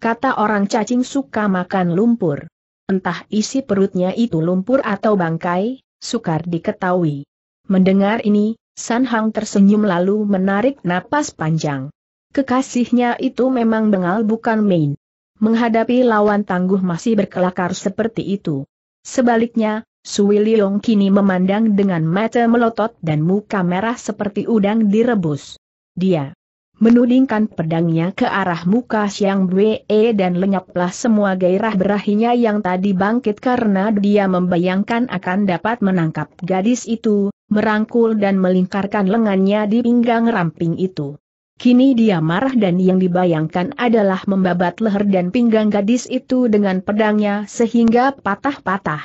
Kata orang cacing suka makan lumpur. Entah isi perutnya itu lumpur atau bangkai, sukar diketahui. Mendengar ini, San Hang tersenyum lalu menarik napas panjang. Kekasihnya itu memang bengal bukan main. Menghadapi lawan tangguh masih berkelakar seperti itu. Sebaliknya, Sui Leong kini memandang dengan mata melotot dan muka merah seperti udang direbus. Dia menudingkan pedangnya ke arah muka Xiang Bwe dan lenyaplah semua gairah berahinya yang tadi bangkit karena dia membayangkan akan dapat menangkap gadis itu, merangkul dan melingkarkan lengannya di pinggang ramping itu. Kini dia marah dan yang dibayangkan adalah membabat leher dan pinggang gadis itu dengan pedangnya sehingga patah-patah.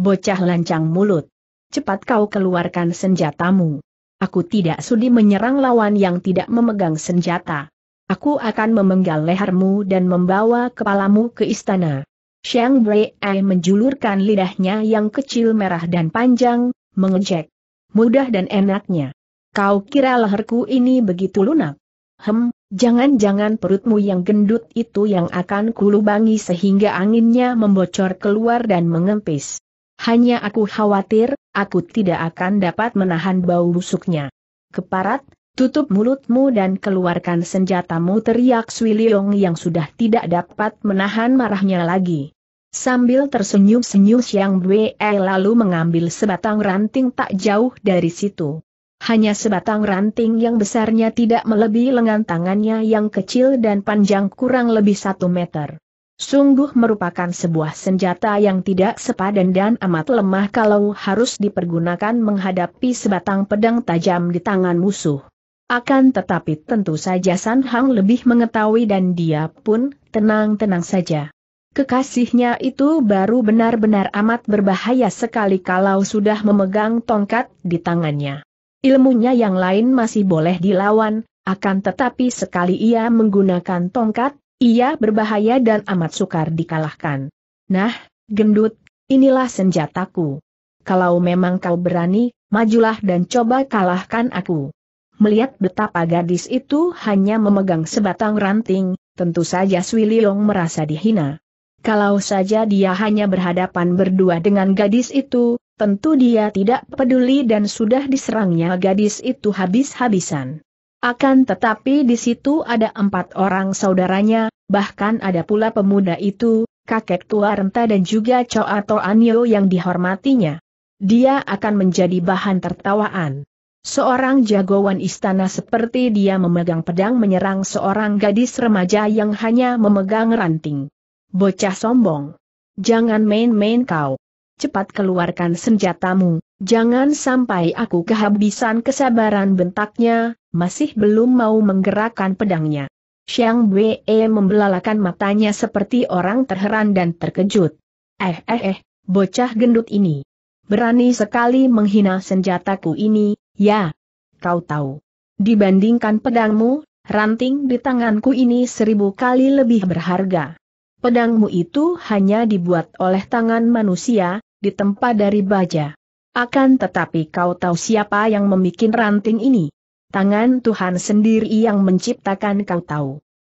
Bocah lancang mulut. Cepat kau keluarkan senjatamu. Aku tidak sudi menyerang lawan yang tidak memegang senjata. Aku akan memenggal lehermu dan membawa kepalamu ke istana. Xiang Brei menjulurkan lidahnya yang kecil merah dan panjang, mengejek. Mudah dan enaknya. Kau kira leherku ini begitu lunak? Hem, jangan-jangan perutmu yang gendut itu yang akan kulubangi sehingga anginnya membocor keluar dan mengempis. Hanya aku khawatir, aku tidak akan dapat menahan bau busuknya. Keparat, tutup mulutmu dan keluarkan senjatamu teriak Swiliong yang sudah tidak dapat menahan marahnya lagi. Sambil tersenyum-senyum siang Wei lalu mengambil sebatang ranting tak jauh dari situ hanya sebatang ranting yang besarnya tidak melebihi lengan tangannya yang kecil dan panjang kurang lebih satu meter. Sungguh merupakan sebuah senjata yang tidak sepadan dan amat lemah kalau harus dipergunakan menghadapi sebatang pedang tajam di tangan musuh. Akan tetapi tentu saja San Hang lebih mengetahui dan dia pun tenang-tenang saja. Kekasihnya itu baru benar-benar amat berbahaya sekali kalau sudah memegang tongkat di tangannya. Ilmunya yang lain masih boleh dilawan, akan tetapi sekali ia menggunakan tongkat, ia berbahaya dan amat sukar dikalahkan. Nah, gendut, inilah senjataku. Kalau memang kau berani, majulah dan coba kalahkan aku. Melihat betapa gadis itu hanya memegang sebatang ranting, tentu saja Sui Long merasa dihina. Kalau saja dia hanya berhadapan berdua dengan gadis itu, Tentu dia tidak peduli dan sudah diserangnya gadis itu habis-habisan. Akan tetapi di situ ada empat orang saudaranya, bahkan ada pula pemuda itu, kakek tua renta dan juga Choa Toanyo yang dihormatinya. Dia akan menjadi bahan tertawaan. Seorang jagoan istana seperti dia memegang pedang menyerang seorang gadis remaja yang hanya memegang ranting. Bocah sombong. Jangan main-main kau cepat keluarkan senjatamu, jangan sampai aku kehabisan kesabaran bentaknya, masih belum mau menggerakkan pedangnya. Xiang Wei membelalakan matanya seperti orang terheran dan terkejut. Eh eh eh, bocah gendut ini. Berani sekali menghina senjataku ini, ya. Kau tahu. Dibandingkan pedangmu, ranting di tanganku ini seribu kali lebih berharga. Pedangmu itu hanya dibuat oleh tangan manusia, ditempa dari baja. Akan tetapi kau tahu siapa yang membuat ranting ini? Tangan Tuhan sendiri yang menciptakan kau tahu.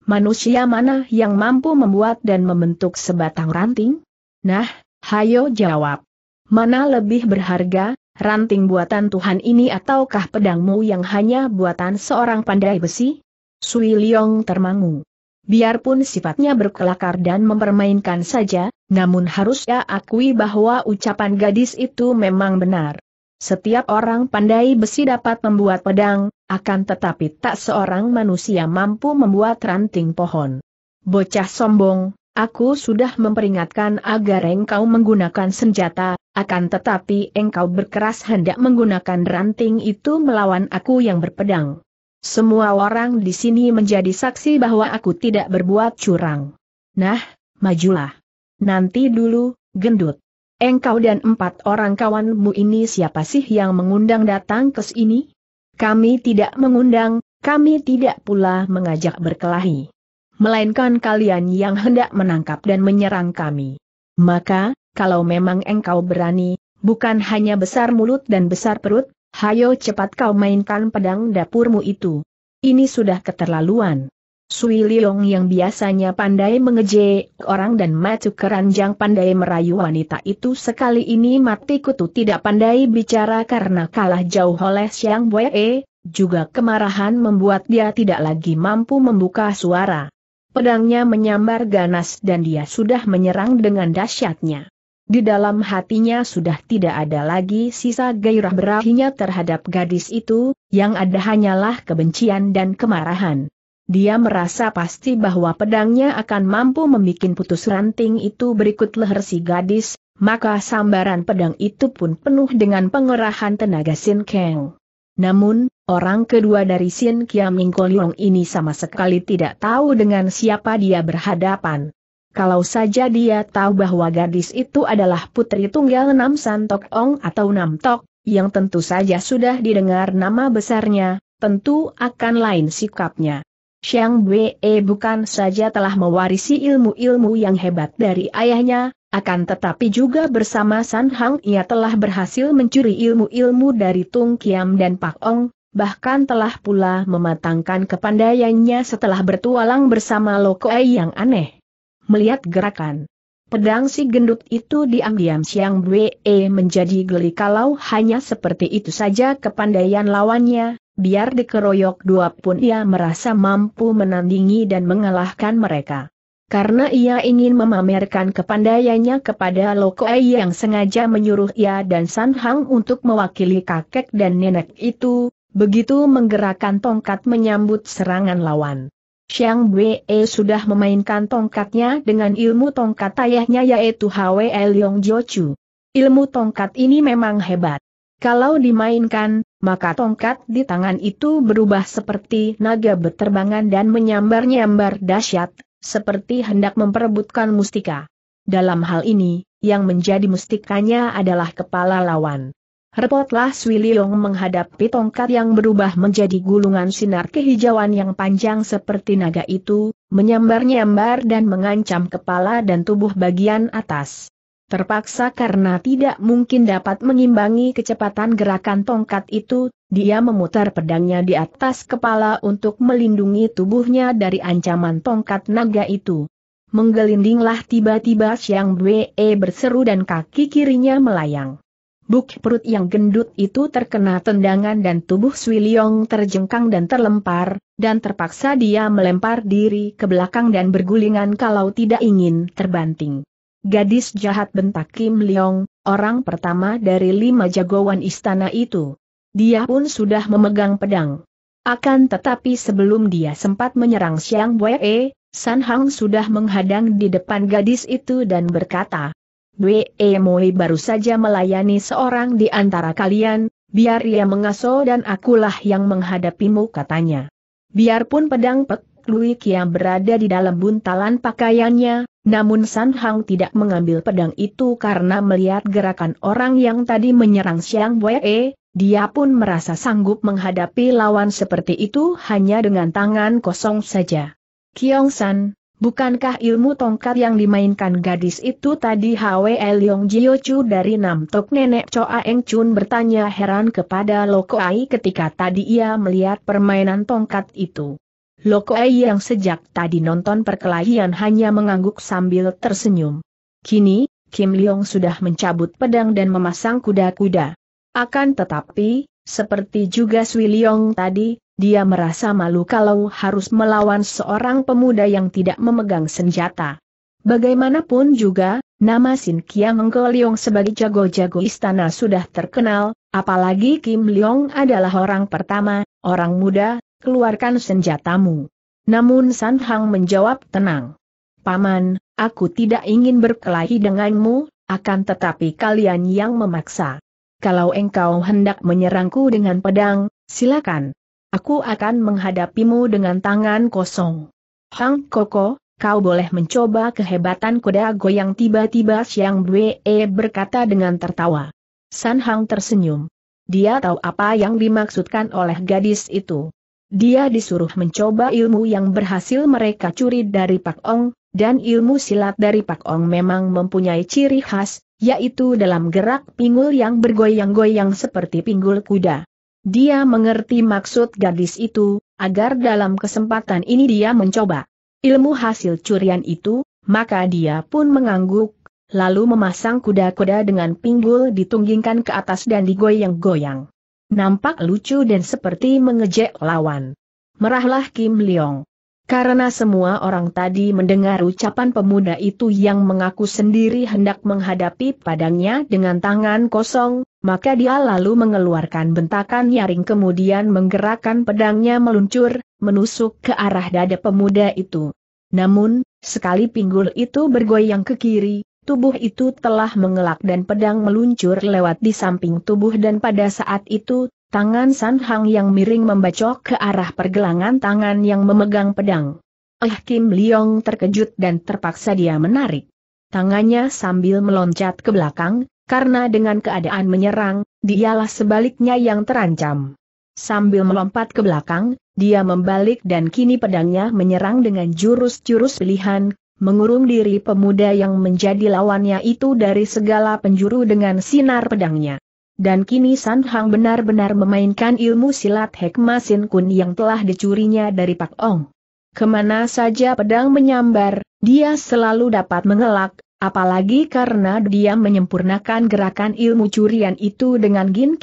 Manusia mana yang mampu membuat dan membentuk sebatang ranting? Nah, hayo jawab. Mana lebih berharga, ranting buatan Tuhan ini ataukah pedangmu yang hanya buatan seorang pandai besi? Sui Leong termangu. Biarpun sifatnya berkelakar dan mempermainkan saja, namun harusnya akui bahwa ucapan gadis itu memang benar. Setiap orang pandai besi dapat membuat pedang, akan tetapi tak seorang manusia mampu membuat ranting pohon. Bocah sombong, aku sudah memperingatkan agar engkau menggunakan senjata, akan tetapi engkau berkeras hendak menggunakan ranting itu melawan aku yang berpedang. Semua orang di sini menjadi saksi bahwa aku tidak berbuat curang. Nah, majulah. Nanti dulu, gendut. Engkau dan empat orang kawanmu ini siapa sih yang mengundang datang ke sini? Kami tidak mengundang, kami tidak pula mengajak berkelahi. Melainkan kalian yang hendak menangkap dan menyerang kami. Maka, kalau memang engkau berani, bukan hanya besar mulut dan besar perut, Hayo cepat kau mainkan pedang dapurmu itu. Ini sudah keterlaluan. Sui Leong yang biasanya pandai mengejek orang dan matu keranjang pandai merayu wanita itu sekali ini mati kutu tidak pandai bicara karena kalah jauh oleh Siang Wei, juga kemarahan membuat dia tidak lagi mampu membuka suara. Pedangnya menyambar ganas dan dia sudah menyerang dengan dahsyatnya. Di dalam hatinya sudah tidak ada lagi sisa gairah berahinya terhadap gadis itu, yang ada hanyalah kebencian dan kemarahan. Dia merasa pasti bahwa pedangnya akan mampu membuat putus ranting itu berikut leher si gadis, maka sambaran pedang itu pun penuh dengan pengerahan tenaga Sin Keng. Namun, orang kedua dari Sin Ming Kolyong ini sama sekali tidak tahu dengan siapa dia berhadapan. Kalau saja dia tahu bahwa gadis itu adalah putri tunggal Nam Santok Ong atau Nam Tok, yang tentu saja sudah didengar nama besarnya, tentu akan lain sikapnya. Xiang Wei bukan saja telah mewarisi ilmu-ilmu yang hebat dari ayahnya, akan tetapi juga bersama San Hang ia telah berhasil mencuri ilmu-ilmu dari Tung Kiam dan Pak Ong, bahkan telah pula mematangkan kepandaiannya setelah bertualang bersama Lokoe yang aneh melihat gerakan. Pedang si gendut itu diam-diam Siang Bwe menjadi geli kalau hanya seperti itu saja kepandaian lawannya, biar dikeroyok dua pun ia merasa mampu menandingi dan mengalahkan mereka. Karena ia ingin memamerkan kepandaiannya kepada Lokoei yang sengaja menyuruh ia dan San Hang untuk mewakili kakek dan nenek itu, begitu menggerakkan tongkat menyambut serangan lawan. Xiang Wei sudah memainkan tongkatnya dengan ilmu tongkat ayahnya yaitu Hwe Liong Jochu. Ilmu tongkat ini memang hebat. Kalau dimainkan, maka tongkat di tangan itu berubah seperti naga beterbangan dan menyambar-nyambar dahsyat, seperti hendak memperebutkan mustika. Dalam hal ini, yang menjadi mustikanya adalah kepala lawan. Repotlah Sui menghadapi tongkat yang berubah menjadi gulungan sinar kehijauan yang panjang seperti naga itu, menyambar-nyambar dan mengancam kepala dan tubuh bagian atas. Terpaksa karena tidak mungkin dapat mengimbangi kecepatan gerakan tongkat itu, dia memutar pedangnya di atas kepala untuk melindungi tubuhnya dari ancaman tongkat naga itu. Menggelindinglah tiba-tiba Xiang Bue berseru dan kaki kirinya melayang. Buk perut yang gendut itu terkena tendangan dan tubuh Sui terjengkang dan terlempar, dan terpaksa dia melempar diri ke belakang dan bergulingan kalau tidak ingin terbanting. Gadis jahat bentak Kim Leong, orang pertama dari lima jagoan istana itu. Dia pun sudah memegang pedang. Akan tetapi sebelum dia sempat menyerang Xiang Wei, San Hang sudah menghadang di depan gadis itu dan berkata, Dwe Moi baru saja melayani seorang di antara kalian, biar ia mengasuh dan akulah yang menghadapimu katanya. Biarpun pedang Pek Lui Kiam berada di dalam buntalan pakaiannya, namun San Hang tidak mengambil pedang itu karena melihat gerakan orang yang tadi menyerang Siang Wee. dia pun merasa sanggup menghadapi lawan seperti itu hanya dengan tangan kosong saja. Kiong San, Bukankah ilmu tongkat yang dimainkan gadis itu tadi Hwe Leong Jio Chu dari Nam Tok Nenek Choa Eng Chun bertanya heran kepada Loko Ai ketika tadi ia melihat permainan tongkat itu. Loko Ai yang sejak tadi nonton perkelahian hanya mengangguk sambil tersenyum. Kini, Kim Leong sudah mencabut pedang dan memasang kuda-kuda. Akan tetapi, seperti juga Sui Leong tadi, dia merasa malu kalau harus melawan seorang pemuda yang tidak memegang senjata. Bagaimanapun juga, nama Sin Kiang Ngo Leong sebagai jago-jago istana sudah terkenal, apalagi Kim Leong adalah orang pertama, orang muda, keluarkan senjatamu. Namun San Hang menjawab tenang. Paman, aku tidak ingin berkelahi denganmu, akan tetapi kalian yang memaksa. Kalau engkau hendak menyerangku dengan pedang, silakan. Aku akan menghadapimu dengan tangan kosong. Hang Koko, kau boleh mencoba kehebatan kuda goyang tiba-tiba Siang Bue berkata dengan tertawa. San Hang tersenyum. Dia tahu apa yang dimaksudkan oleh gadis itu. Dia disuruh mencoba ilmu yang berhasil mereka curi dari Pak Ong, dan ilmu silat dari Pak Ong memang mempunyai ciri khas, yaitu dalam gerak pinggul yang bergoyang-goyang seperti pinggul kuda. Dia mengerti maksud gadis itu, agar dalam kesempatan ini dia mencoba ilmu hasil curian itu, maka dia pun mengangguk, lalu memasang kuda-kuda dengan pinggul ditunggingkan ke atas dan digoyang-goyang. Nampak lucu dan seperti mengejek lawan. Merahlah Kim Leong. Karena semua orang tadi mendengar ucapan pemuda itu yang mengaku sendiri hendak menghadapi padangnya dengan tangan kosong, maka dia lalu mengeluarkan bentakan nyaring kemudian menggerakkan pedangnya meluncur, menusuk ke arah dada pemuda itu. Namun, sekali pinggul itu bergoyang ke kiri, tubuh itu telah mengelak dan pedang meluncur lewat di samping tubuh dan pada saat itu, tangan San Hang yang miring membacok ke arah pergelangan tangan yang memegang pedang. Eh Kim Leong terkejut dan terpaksa dia menarik tangannya sambil meloncat ke belakang, karena dengan keadaan menyerang, dialah sebaliknya yang terancam. Sambil melompat ke belakang, dia membalik dan kini pedangnya menyerang dengan jurus-jurus pilihan, mengurung diri pemuda yang menjadi lawannya itu dari segala penjuru dengan sinar pedangnya. Dan kini San Hang benar-benar memainkan ilmu silat Hekma Sin Kun yang telah dicurinya dari Pak Ong. Kemana saja pedang menyambar, dia selalu dapat mengelak, Apalagi karena dia menyempurnakan gerakan ilmu curian itu dengan Gin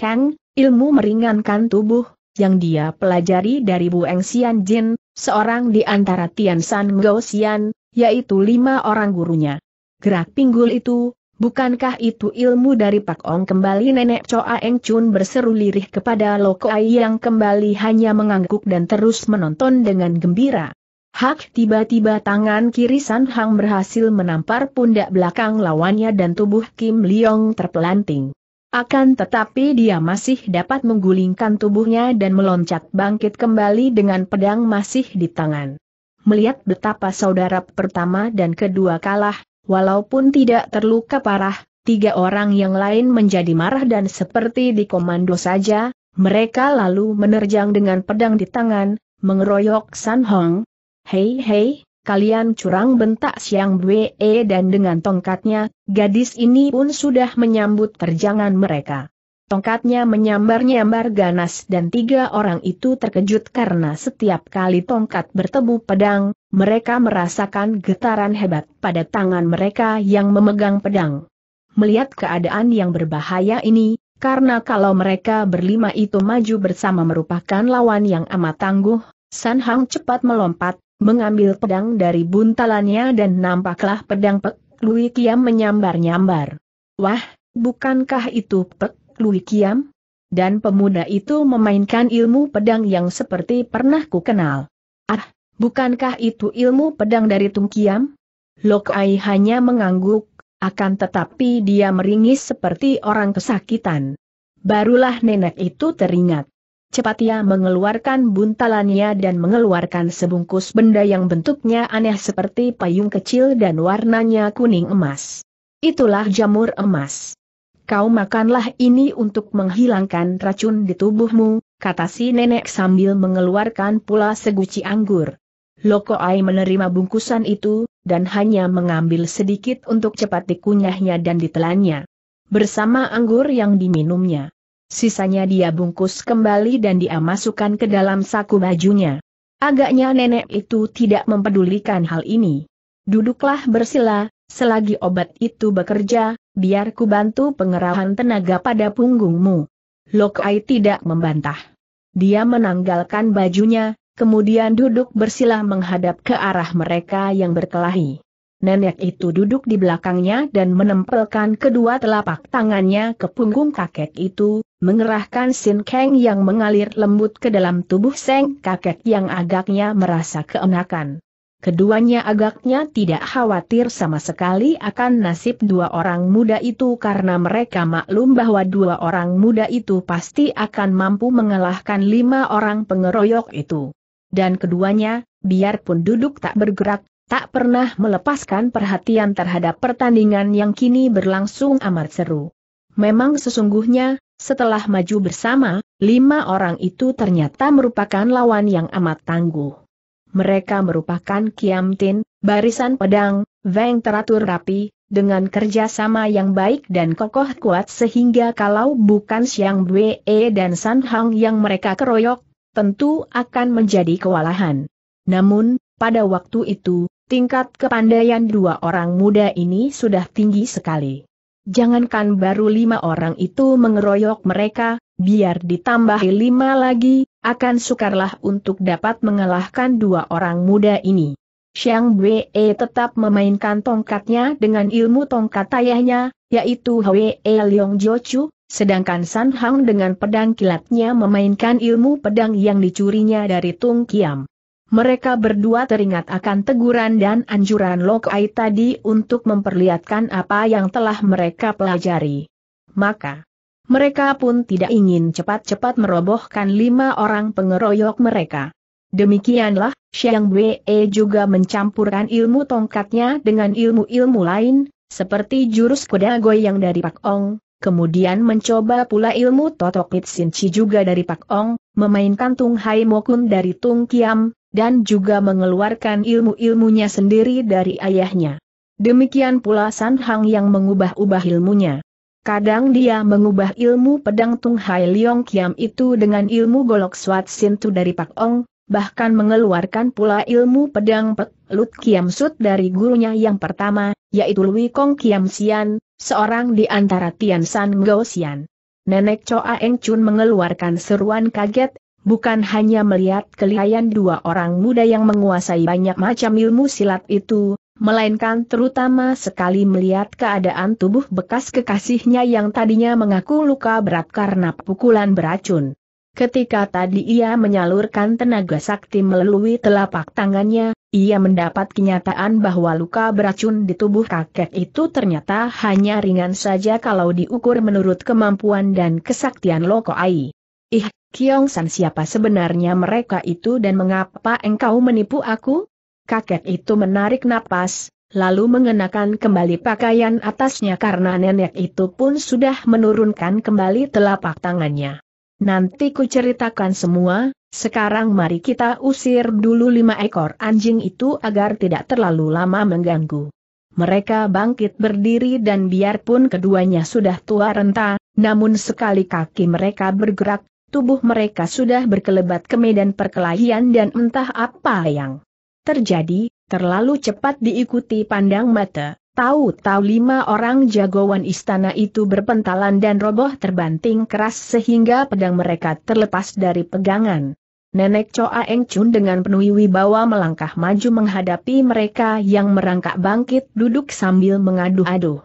ilmu meringankan tubuh, yang dia pelajari dari Bu Eng Xian Jin, seorang di antara Tian San Gao Xian, yaitu lima orang gurunya. Gerak pinggul itu, bukankah itu ilmu dari Pak Ong kembali nenek Choa Eng Chun berseru lirih kepada Lokoai yang kembali hanya mengangguk dan terus menonton dengan gembira. Hak tiba-tiba tangan kiri San Hang berhasil menampar pundak belakang lawannya dan tubuh Kim Leong terpelanting. Akan tetapi dia masih dapat menggulingkan tubuhnya dan meloncat bangkit kembali dengan pedang masih di tangan. Melihat betapa saudara pertama dan kedua kalah, walaupun tidak terluka parah, tiga orang yang lain menjadi marah dan seperti dikomando saja, mereka lalu menerjang dengan pedang di tangan, mengeroyok San Hong, Hei hei, kalian curang bentak Siang Bwe eh, dan dengan tongkatnya, gadis ini pun sudah menyambut terjangan mereka. Tongkatnya menyambar-nyambar ganas dan tiga orang itu terkejut karena setiap kali tongkat bertemu pedang, mereka merasakan getaran hebat pada tangan mereka yang memegang pedang. Melihat keadaan yang berbahaya ini, karena kalau mereka berlima itu maju bersama merupakan lawan yang amat tangguh, San Hang cepat melompat, mengambil pedang dari buntalannya dan nampaklah pedang Pek Lui Kiam menyambar-nyambar. Wah, bukankah itu Pek Lui Kiam? Dan pemuda itu memainkan ilmu pedang yang seperti pernah ku kenal. Ah, bukankah itu ilmu pedang dari Tung Kiam? Lok hanya mengangguk, akan tetapi dia meringis seperti orang kesakitan. Barulah nenek itu teringat. Cepat ia mengeluarkan buntalannya dan mengeluarkan sebungkus benda yang bentuknya aneh seperti payung kecil dan warnanya kuning emas. Itulah jamur emas. Kau makanlah ini untuk menghilangkan racun di tubuhmu, kata si nenek sambil mengeluarkan pula seguci anggur. Loko Ai menerima bungkusan itu, dan hanya mengambil sedikit untuk cepat dikunyahnya dan ditelannya. Bersama anggur yang diminumnya. Sisanya dia bungkus kembali dan dia masukkan ke dalam saku bajunya. Agaknya nenek itu tidak mempedulikan hal ini. Duduklah bersila, selagi obat itu bekerja, biar ku bantu pengerahan tenaga pada punggungmu. Lokai tidak membantah. Dia menanggalkan bajunya, kemudian duduk bersila menghadap ke arah mereka yang berkelahi. Nenek itu duduk di belakangnya dan menempelkan kedua telapak tangannya ke punggung kakek itu, mengerahkan sin keng yang mengalir lembut ke dalam tubuh seng kakek yang agaknya merasa keenakan. Keduanya agaknya tidak khawatir sama sekali akan nasib dua orang muda itu karena mereka maklum bahwa dua orang muda itu pasti akan mampu mengalahkan lima orang pengeroyok itu. Dan keduanya, biarpun duduk tak bergerak, tak pernah melepaskan perhatian terhadap pertandingan yang kini berlangsung amat seru. Memang sesungguhnya, setelah maju bersama, lima orang itu ternyata merupakan lawan yang amat tangguh. Mereka merupakan Kiamtin, barisan pedang, Veng teratur rapi, dengan kerjasama yang baik dan kokoh kuat sehingga kalau bukan Siang Bue e dan San Hang yang mereka keroyok, tentu akan menjadi kewalahan. Namun, pada waktu itu, Tingkat kepandaian dua orang muda ini sudah tinggi sekali. Jangankan baru lima orang itu mengeroyok mereka, biar ditambah lima lagi, akan sukarlah untuk dapat mengalahkan dua orang muda ini. Xiang Wei tetap memainkan tongkatnya dengan ilmu tongkat ayahnya, yaitu Hwei Leong Jochu, sedangkan San Hang dengan pedang kilatnya memainkan ilmu pedang yang dicurinya dari Tung Kiam mereka berdua teringat akan teguran dan anjuran Lok Lokai tadi untuk memperlihatkan apa yang telah mereka pelajari. Maka, mereka pun tidak ingin cepat-cepat merobohkan lima orang pengeroyok mereka. Demikianlah, Xiang Wei juga mencampurkan ilmu tongkatnya dengan ilmu-ilmu lain, seperti jurus kuda goyang dari Pak Ong, kemudian mencoba pula ilmu Totok Pitsinci juga dari Pak Ong, memainkan Tung Hai Mokun dari Tung Kiam, dan juga mengeluarkan ilmu-ilmunya sendiri dari ayahnya. Demikian pula San Hang yang mengubah-ubah ilmunya. Kadang dia mengubah ilmu pedang Tung Hai Leong Kiam itu dengan ilmu golok Swat Sintu dari Pak Ong, bahkan mengeluarkan pula ilmu pedang Pek Lut Kiam Sut dari gurunya yang pertama, yaitu Lui Kong Kiam Sian, seorang di antara Tian San Gao Sian. Nenek Choa Eng Chun mengeluarkan seruan kaget, bukan hanya melihat kelihayan dua orang muda yang menguasai banyak macam ilmu silat itu, melainkan terutama sekali melihat keadaan tubuh bekas kekasihnya yang tadinya mengaku luka berat karena pukulan beracun. Ketika tadi ia menyalurkan tenaga sakti melalui telapak tangannya, ia mendapat kenyataan bahwa luka beracun di tubuh kakek itu ternyata hanya ringan saja kalau diukur menurut kemampuan dan kesaktian Loko Ai. Ih, Kiong San siapa sebenarnya mereka itu dan mengapa engkau menipu aku? Kakek itu menarik napas, lalu mengenakan kembali pakaian atasnya karena nenek itu pun sudah menurunkan kembali telapak tangannya. Nanti ku ceritakan semua, sekarang mari kita usir dulu lima ekor anjing itu agar tidak terlalu lama mengganggu. Mereka bangkit berdiri dan biarpun keduanya sudah tua renta, namun sekali kaki mereka bergerak, tubuh mereka sudah berkelebat ke medan perkelahian dan entah apa yang terjadi, terlalu cepat diikuti pandang mata. Tahu-tahu lima orang jagoan istana itu berpentalan dan roboh terbanting keras sehingga pedang mereka terlepas dari pegangan. Nenek Choa Eng Chun dengan penuh wibawa melangkah maju menghadapi mereka yang merangkak bangkit duduk sambil mengadu-adu.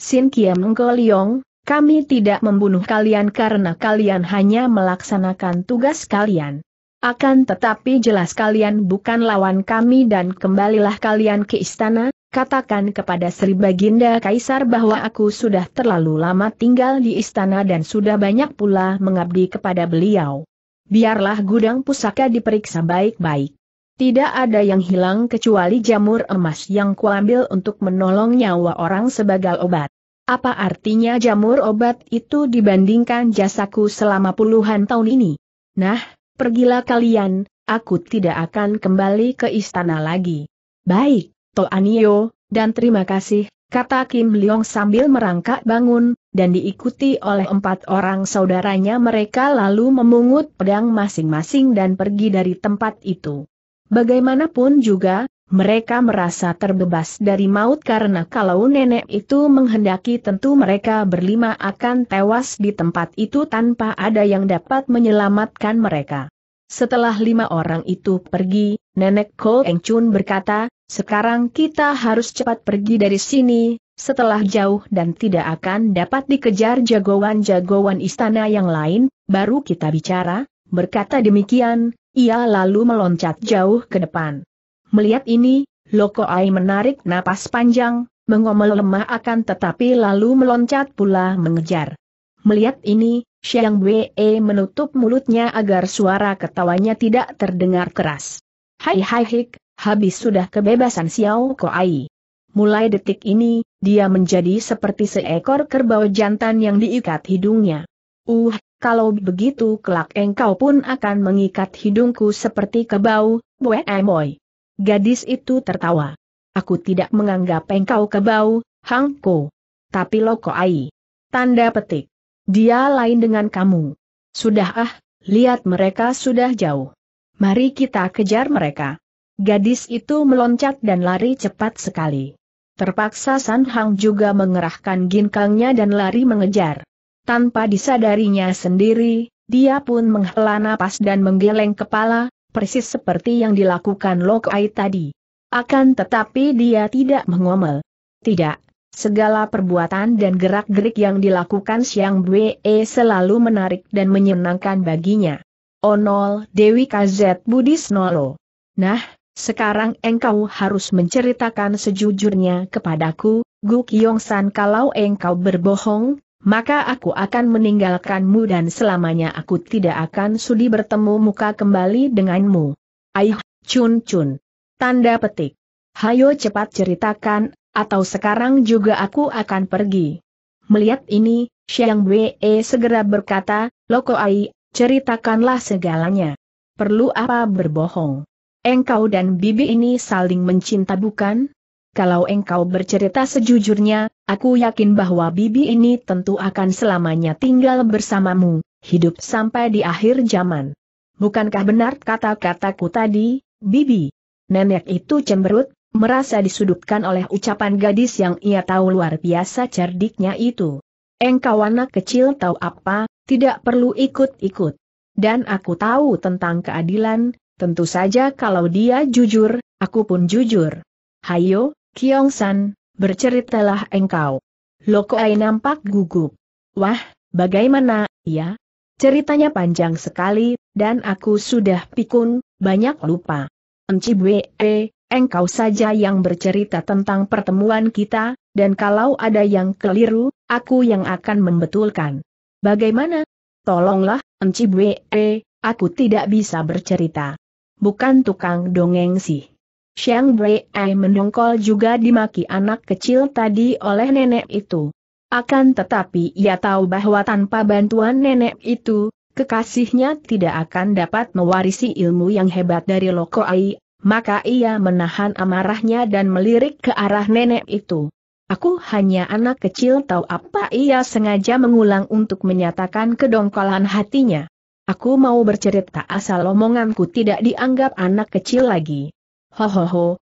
Sin Kiam Ngo Leong, kami tidak membunuh kalian karena kalian hanya melaksanakan tugas kalian. Akan tetapi jelas kalian bukan lawan kami dan kembalilah kalian ke istana, katakan kepada Sri Baginda Kaisar bahwa aku sudah terlalu lama tinggal di istana dan sudah banyak pula mengabdi kepada beliau. Biarlah gudang pusaka diperiksa baik-baik. Tidak ada yang hilang kecuali jamur emas yang kuambil untuk menolong nyawa orang sebagai obat. Apa artinya jamur obat itu dibandingkan jasaku selama puluhan tahun ini? Nah, pergilah kalian, aku tidak akan kembali ke istana lagi. Baik, Toanio, dan terima kasih, kata Kim Leong sambil merangkak bangun, dan diikuti oleh empat orang saudaranya mereka lalu memungut pedang masing-masing dan pergi dari tempat itu. Bagaimanapun juga, mereka merasa terbebas dari maut karena kalau nenek itu menghendaki tentu mereka berlima akan tewas di tempat itu tanpa ada yang dapat menyelamatkan mereka. Setelah lima orang itu pergi, nenek Ko Eng Chun berkata, sekarang kita harus cepat pergi dari sini, setelah jauh dan tidak akan dapat dikejar jagoan-jagoan istana yang lain, baru kita bicara, berkata demikian, ia lalu meloncat jauh ke depan. Melihat ini, Loko Ai menarik napas panjang, mengomel lemah akan tetapi lalu meloncat pula mengejar. Melihat ini, Xiang Wei menutup mulutnya agar suara ketawanya tidak terdengar keras. Hai hai hik, habis sudah kebebasan Xiao Ko Ai. Mulai detik ini, dia menjadi seperti seekor kerbau jantan yang diikat hidungnya. Uh, kalau begitu kelak engkau pun akan mengikat hidungku seperti kebau, Bue Emoy. Gadis itu tertawa. Aku tidak menganggap engkau kebau, Hangko. Tapi loko ai. Tanda petik. Dia lain dengan kamu. Sudah ah, lihat mereka sudah jauh. Mari kita kejar mereka. Gadis itu meloncat dan lari cepat sekali. Terpaksa San Hang juga mengerahkan ginkangnya dan lari mengejar. Tanpa disadarinya sendiri, dia pun menghela napas dan menggeleng kepala, persis seperti yang dilakukan Lokai tadi. Akan tetapi dia tidak mengomel. Tidak, Segala perbuatan dan gerak-gerik yang dilakukan Siang Bue selalu menarik dan menyenangkan baginya. Onol Dewi KZ Budis Nolo. Nah, sekarang engkau harus menceritakan sejujurnya kepadaku, Gu Kyong San kalau engkau berbohong, maka aku akan meninggalkanmu dan selamanya aku tidak akan sudi bertemu muka kembali denganmu. Aih, Chun Chun. Tanda petik. Hayo cepat ceritakan, atau sekarang juga aku akan pergi. Melihat ini, Xiang Wei segera berkata, Loko Ai, ceritakanlah segalanya. Perlu apa berbohong? Engkau dan bibi ini saling mencinta bukan? kalau engkau bercerita sejujurnya, aku yakin bahwa bibi ini tentu akan selamanya tinggal bersamamu, hidup sampai di akhir zaman. Bukankah benar kata-kataku tadi, bibi? Nenek itu cemberut, merasa disudutkan oleh ucapan gadis yang ia tahu luar biasa cerdiknya itu. Engkau anak kecil tahu apa, tidak perlu ikut-ikut. Dan aku tahu tentang keadilan, tentu saja kalau dia jujur, aku pun jujur. Hayo, Kiong San, berceritalah engkau. Lokoai nampak gugup. Wah, bagaimana, ya? Ceritanya panjang sekali, dan aku sudah pikun, banyak lupa. Encibwe, engkau saja yang bercerita tentang pertemuan kita, dan kalau ada yang keliru, aku yang akan membetulkan. Bagaimana? Tolonglah, Encibwe, aku tidak bisa bercerita. Bukan tukang dongeng sih. Shang Brei mendongkol juga dimaki anak kecil tadi oleh nenek itu. Akan tetapi ia tahu bahwa tanpa bantuan nenek itu, kekasihnya tidak akan dapat mewarisi ilmu yang hebat dari Loko Ai. maka ia menahan amarahnya dan melirik ke arah nenek itu. Aku hanya anak kecil tahu apa ia sengaja mengulang untuk menyatakan kedongkolan hatinya. Aku mau bercerita asal omonganku tidak dianggap anak kecil lagi. Hohoho,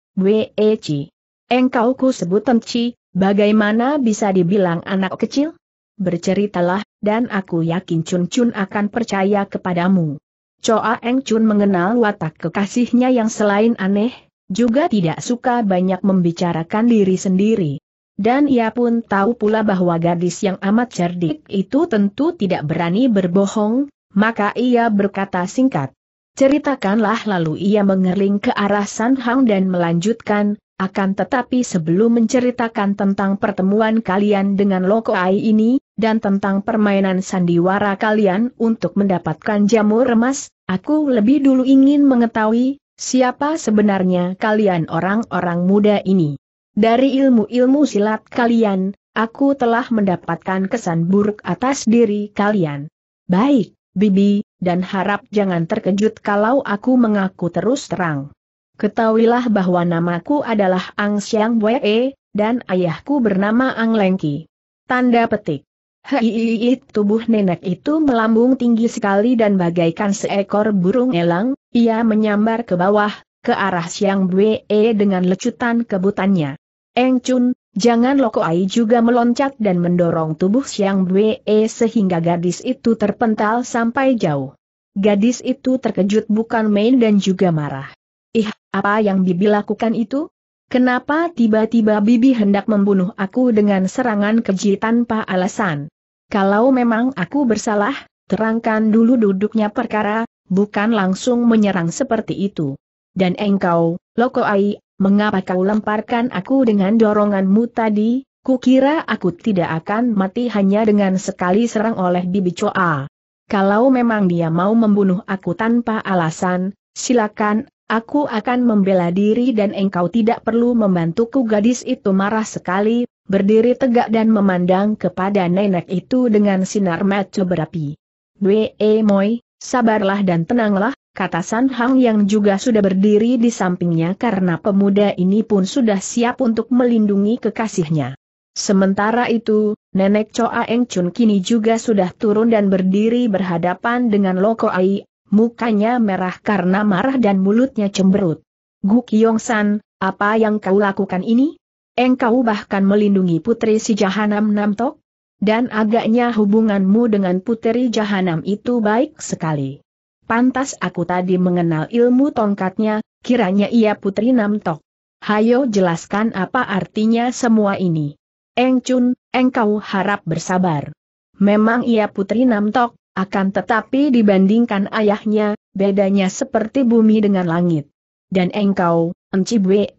Chi. Engkau ku sebut Enci, bagaimana bisa dibilang anak kecil? Berceritalah, dan aku yakin Chun Chun akan percaya kepadamu. Choa Eng Chun mengenal watak kekasihnya yang selain aneh, juga tidak suka banyak membicarakan diri sendiri. Dan ia pun tahu pula bahwa gadis yang amat cerdik itu tentu tidak berani berbohong, maka ia berkata singkat. Ceritakanlah lalu ia mengerling ke arah San Hang dan melanjutkan, akan tetapi sebelum menceritakan tentang pertemuan kalian dengan Loko Ai ini, dan tentang permainan sandiwara kalian untuk mendapatkan jamur emas, aku lebih dulu ingin mengetahui, siapa sebenarnya kalian orang-orang muda ini. Dari ilmu-ilmu silat kalian, aku telah mendapatkan kesan buruk atas diri kalian. Baik, Bibi, dan harap jangan terkejut kalau aku mengaku terus terang. Ketahuilah bahwa namaku adalah Ang Siang Wei, e, dan ayahku bernama Ang Lengki. Tanda petik. Hei, tubuh nenek itu melambung tinggi sekali dan bagaikan seekor burung elang, ia menyambar ke bawah, ke arah Siang Wei e dengan lecutan kebutannya. Eng Chun, Jangan Loko Ai juga meloncat dan mendorong tubuh Siang Bwe sehingga gadis itu terpental sampai jauh. Gadis itu terkejut bukan main dan juga marah. Ih, apa yang Bibi lakukan itu? Kenapa tiba-tiba Bibi hendak membunuh aku dengan serangan keji tanpa alasan? Kalau memang aku bersalah, terangkan dulu duduknya perkara, bukan langsung menyerang seperti itu. Dan engkau, Loko Ai. Mengapa kau lemparkan aku dengan doronganmu tadi? Kukira aku tidak akan mati hanya dengan sekali serang oleh Bibi Choa. Kalau memang dia mau membunuh aku tanpa alasan, silakan, aku akan membela diri dan engkau tidak perlu membantuku gadis itu marah sekali, berdiri tegak dan memandang kepada nenek itu dengan sinar mata berapi. Dwe Moy, sabarlah dan tenanglah, kata San Hang yang juga sudah berdiri di sampingnya karena pemuda ini pun sudah siap untuk melindungi kekasihnya. Sementara itu, nenek Choa Eng Chun kini juga sudah turun dan berdiri berhadapan dengan Loko Ai, mukanya merah karena marah dan mulutnya cemberut. Gu Yong San, apa yang kau lakukan ini? Engkau bahkan melindungi putri si Jahanam Namtok? Dan agaknya hubunganmu dengan putri Jahanam itu baik sekali. Pantas aku tadi mengenal ilmu tongkatnya, kiranya ia putri Namtok. Hayo jelaskan apa artinya semua ini. Eng Chun, engkau harap bersabar. Memang ia putri Namtok, akan tetapi dibandingkan ayahnya, bedanya seperti bumi dengan langit. Dan engkau, Encibwe,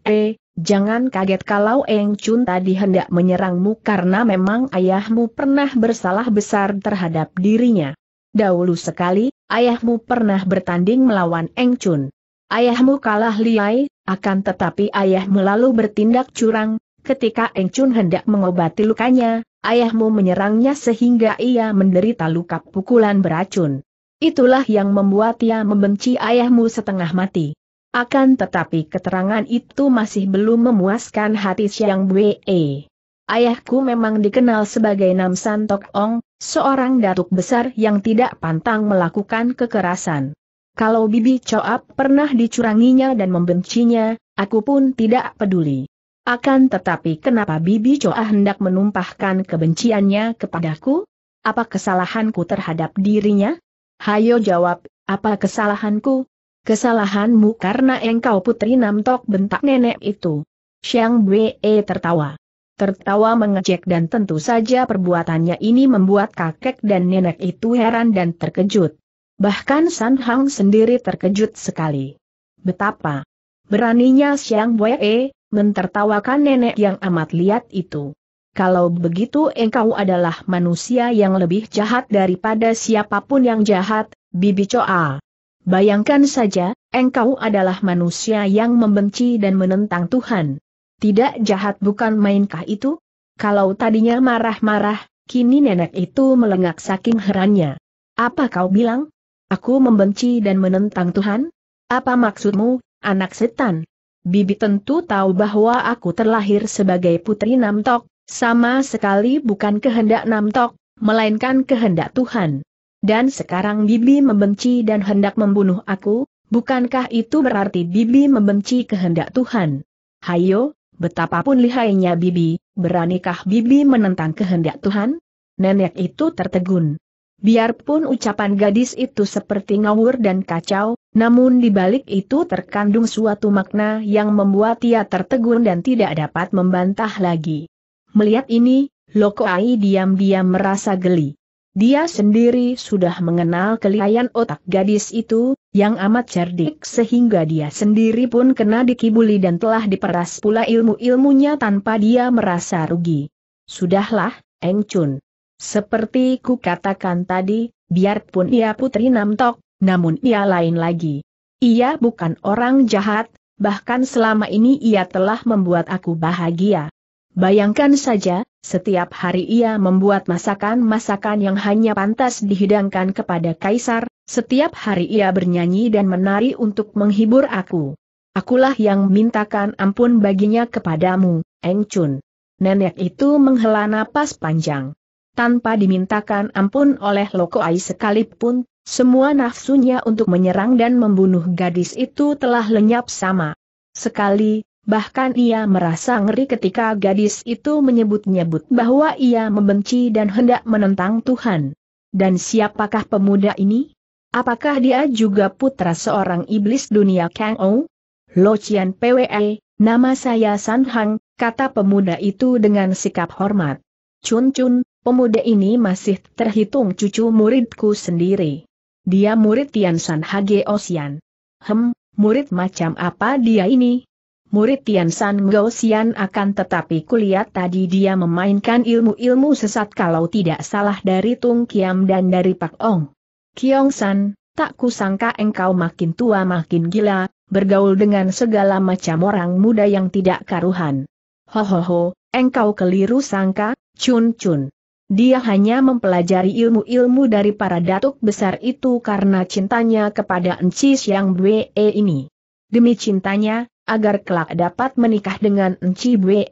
Jangan kaget kalau Eng Chun tadi hendak menyerangmu karena memang ayahmu pernah bersalah besar terhadap dirinya. Dahulu sekali, ayahmu pernah bertanding melawan Eng Chun. Ayahmu kalah liai, akan tetapi ayahmu lalu bertindak curang, ketika Eng Chun hendak mengobati lukanya, ayahmu menyerangnya sehingga ia menderita luka pukulan beracun. Itulah yang membuat ia membenci ayahmu setengah mati. Akan tetapi keterangan itu masih belum memuaskan hati Xiang Wei. Ayahku memang dikenal sebagai Nam San Ong, seorang datuk besar yang tidak pantang melakukan kekerasan. Kalau Bibi Coap pernah dicuranginya dan membencinya, aku pun tidak peduli. Akan tetapi kenapa Bibi Coa hendak menumpahkan kebenciannya kepadaku? Apa kesalahanku terhadap dirinya? Hayo jawab, apa kesalahanku? Kesalahanmu karena engkau putri Namtok bentak nenek itu. Xiang Wei tertawa tertawa mengecek dan tentu saja perbuatannya ini membuat kakek dan nenek itu heran dan terkejut. Bahkan San Hang sendiri terkejut sekali. Betapa beraninya siang Wei mentertawakan nenek yang amat liat itu. Kalau begitu engkau adalah manusia yang lebih jahat daripada siapapun yang jahat, Bibi Choa. Bayangkan saja, engkau adalah manusia yang membenci dan menentang Tuhan. Tidak jahat bukan mainkah itu? Kalau tadinya marah-marah, kini nenek itu melengak saking herannya. Apa kau bilang? Aku membenci dan menentang Tuhan? Apa maksudmu, anak setan? Bibi tentu tahu bahwa aku terlahir sebagai putri Namtok, sama sekali bukan kehendak Namtok, melainkan kehendak Tuhan. Dan sekarang Bibi membenci dan hendak membunuh aku, bukankah itu berarti Bibi membenci kehendak Tuhan? Hayo, betapapun lihainya Bibi, beranikah Bibi menentang kehendak Tuhan? Nenek itu tertegun. Biarpun ucapan gadis itu seperti ngawur dan kacau, namun di balik itu terkandung suatu makna yang membuat ia tertegun dan tidak dapat membantah lagi. Melihat ini, Lokoai diam-diam merasa geli. Dia sendiri sudah mengenal kelihayan otak gadis itu, yang amat cerdik sehingga dia sendiri pun kena dikibuli dan telah diperas pula ilmu-ilmunya tanpa dia merasa rugi. Sudahlah, Eng Chun. Seperti ku katakan tadi, biarpun ia putri Namtok, namun ia lain lagi. Ia bukan orang jahat, bahkan selama ini ia telah membuat aku bahagia. Bayangkan saja, setiap hari ia membuat masakan-masakan yang hanya pantas dihidangkan kepada kaisar, setiap hari ia bernyanyi dan menari untuk menghibur aku. Akulah yang mintakan ampun baginya kepadamu, Eng Chun. Nenek itu menghela napas panjang. Tanpa dimintakan ampun oleh Loko Ai sekalipun, semua nafsunya untuk menyerang dan membunuh gadis itu telah lenyap sama. Sekali, bahkan ia merasa ngeri ketika gadis itu menyebut-nyebut bahwa ia membenci dan hendak menentang Tuhan. Dan siapakah pemuda ini? Apakah dia juga putra seorang iblis dunia Kang Ou? Lo Chian PWE, nama saya San Hang, kata pemuda itu dengan sikap hormat. Chun Chun, pemuda ini masih terhitung cucu muridku sendiri. Dia murid Tian San Hage Ocean. Hem, murid macam apa dia ini? murid Tian San Ngo Xian akan tetapi kulihat tadi dia memainkan ilmu-ilmu sesat kalau tidak salah dari Tung Kiam dan dari Pak Ong. Kiong San, tak kusangka engkau makin tua makin gila, bergaul dengan segala macam orang muda yang tidak karuhan. Hohoho, engkau keliru sangka, Chun Chun. Dia hanya mempelajari ilmu-ilmu dari para datuk besar itu karena cintanya kepada Encis yang Bwe ini. Demi cintanya, agar kelak dapat menikah dengan Enci Bwe,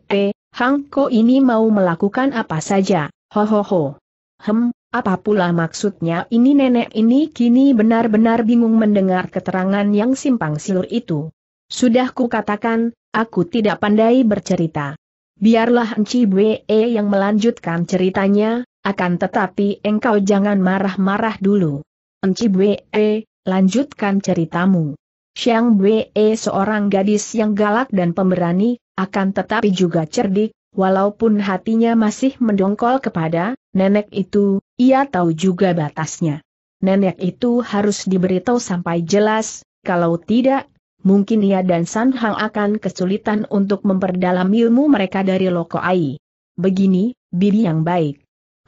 Hang Ko ini mau melakukan apa saja, ho. Hem, apa pula maksudnya ini nenek ini kini benar-benar bingung mendengar keterangan yang simpang siur itu. Sudah ku katakan, aku tidak pandai bercerita. Biarlah Enci Bwe yang melanjutkan ceritanya, akan tetapi engkau jangan marah-marah dulu. Enci Bwe, lanjutkan ceritamu. Xiang Be, seorang gadis yang galak dan pemberani, akan tetapi juga cerdik, walaupun hatinya masih mendongkol kepada nenek itu, ia tahu juga batasnya. Nenek itu harus diberitahu sampai jelas, kalau tidak, mungkin ia dan San Hang akan kesulitan untuk memperdalam ilmu mereka dari Loko Ai. Begini, Bibi yang baik.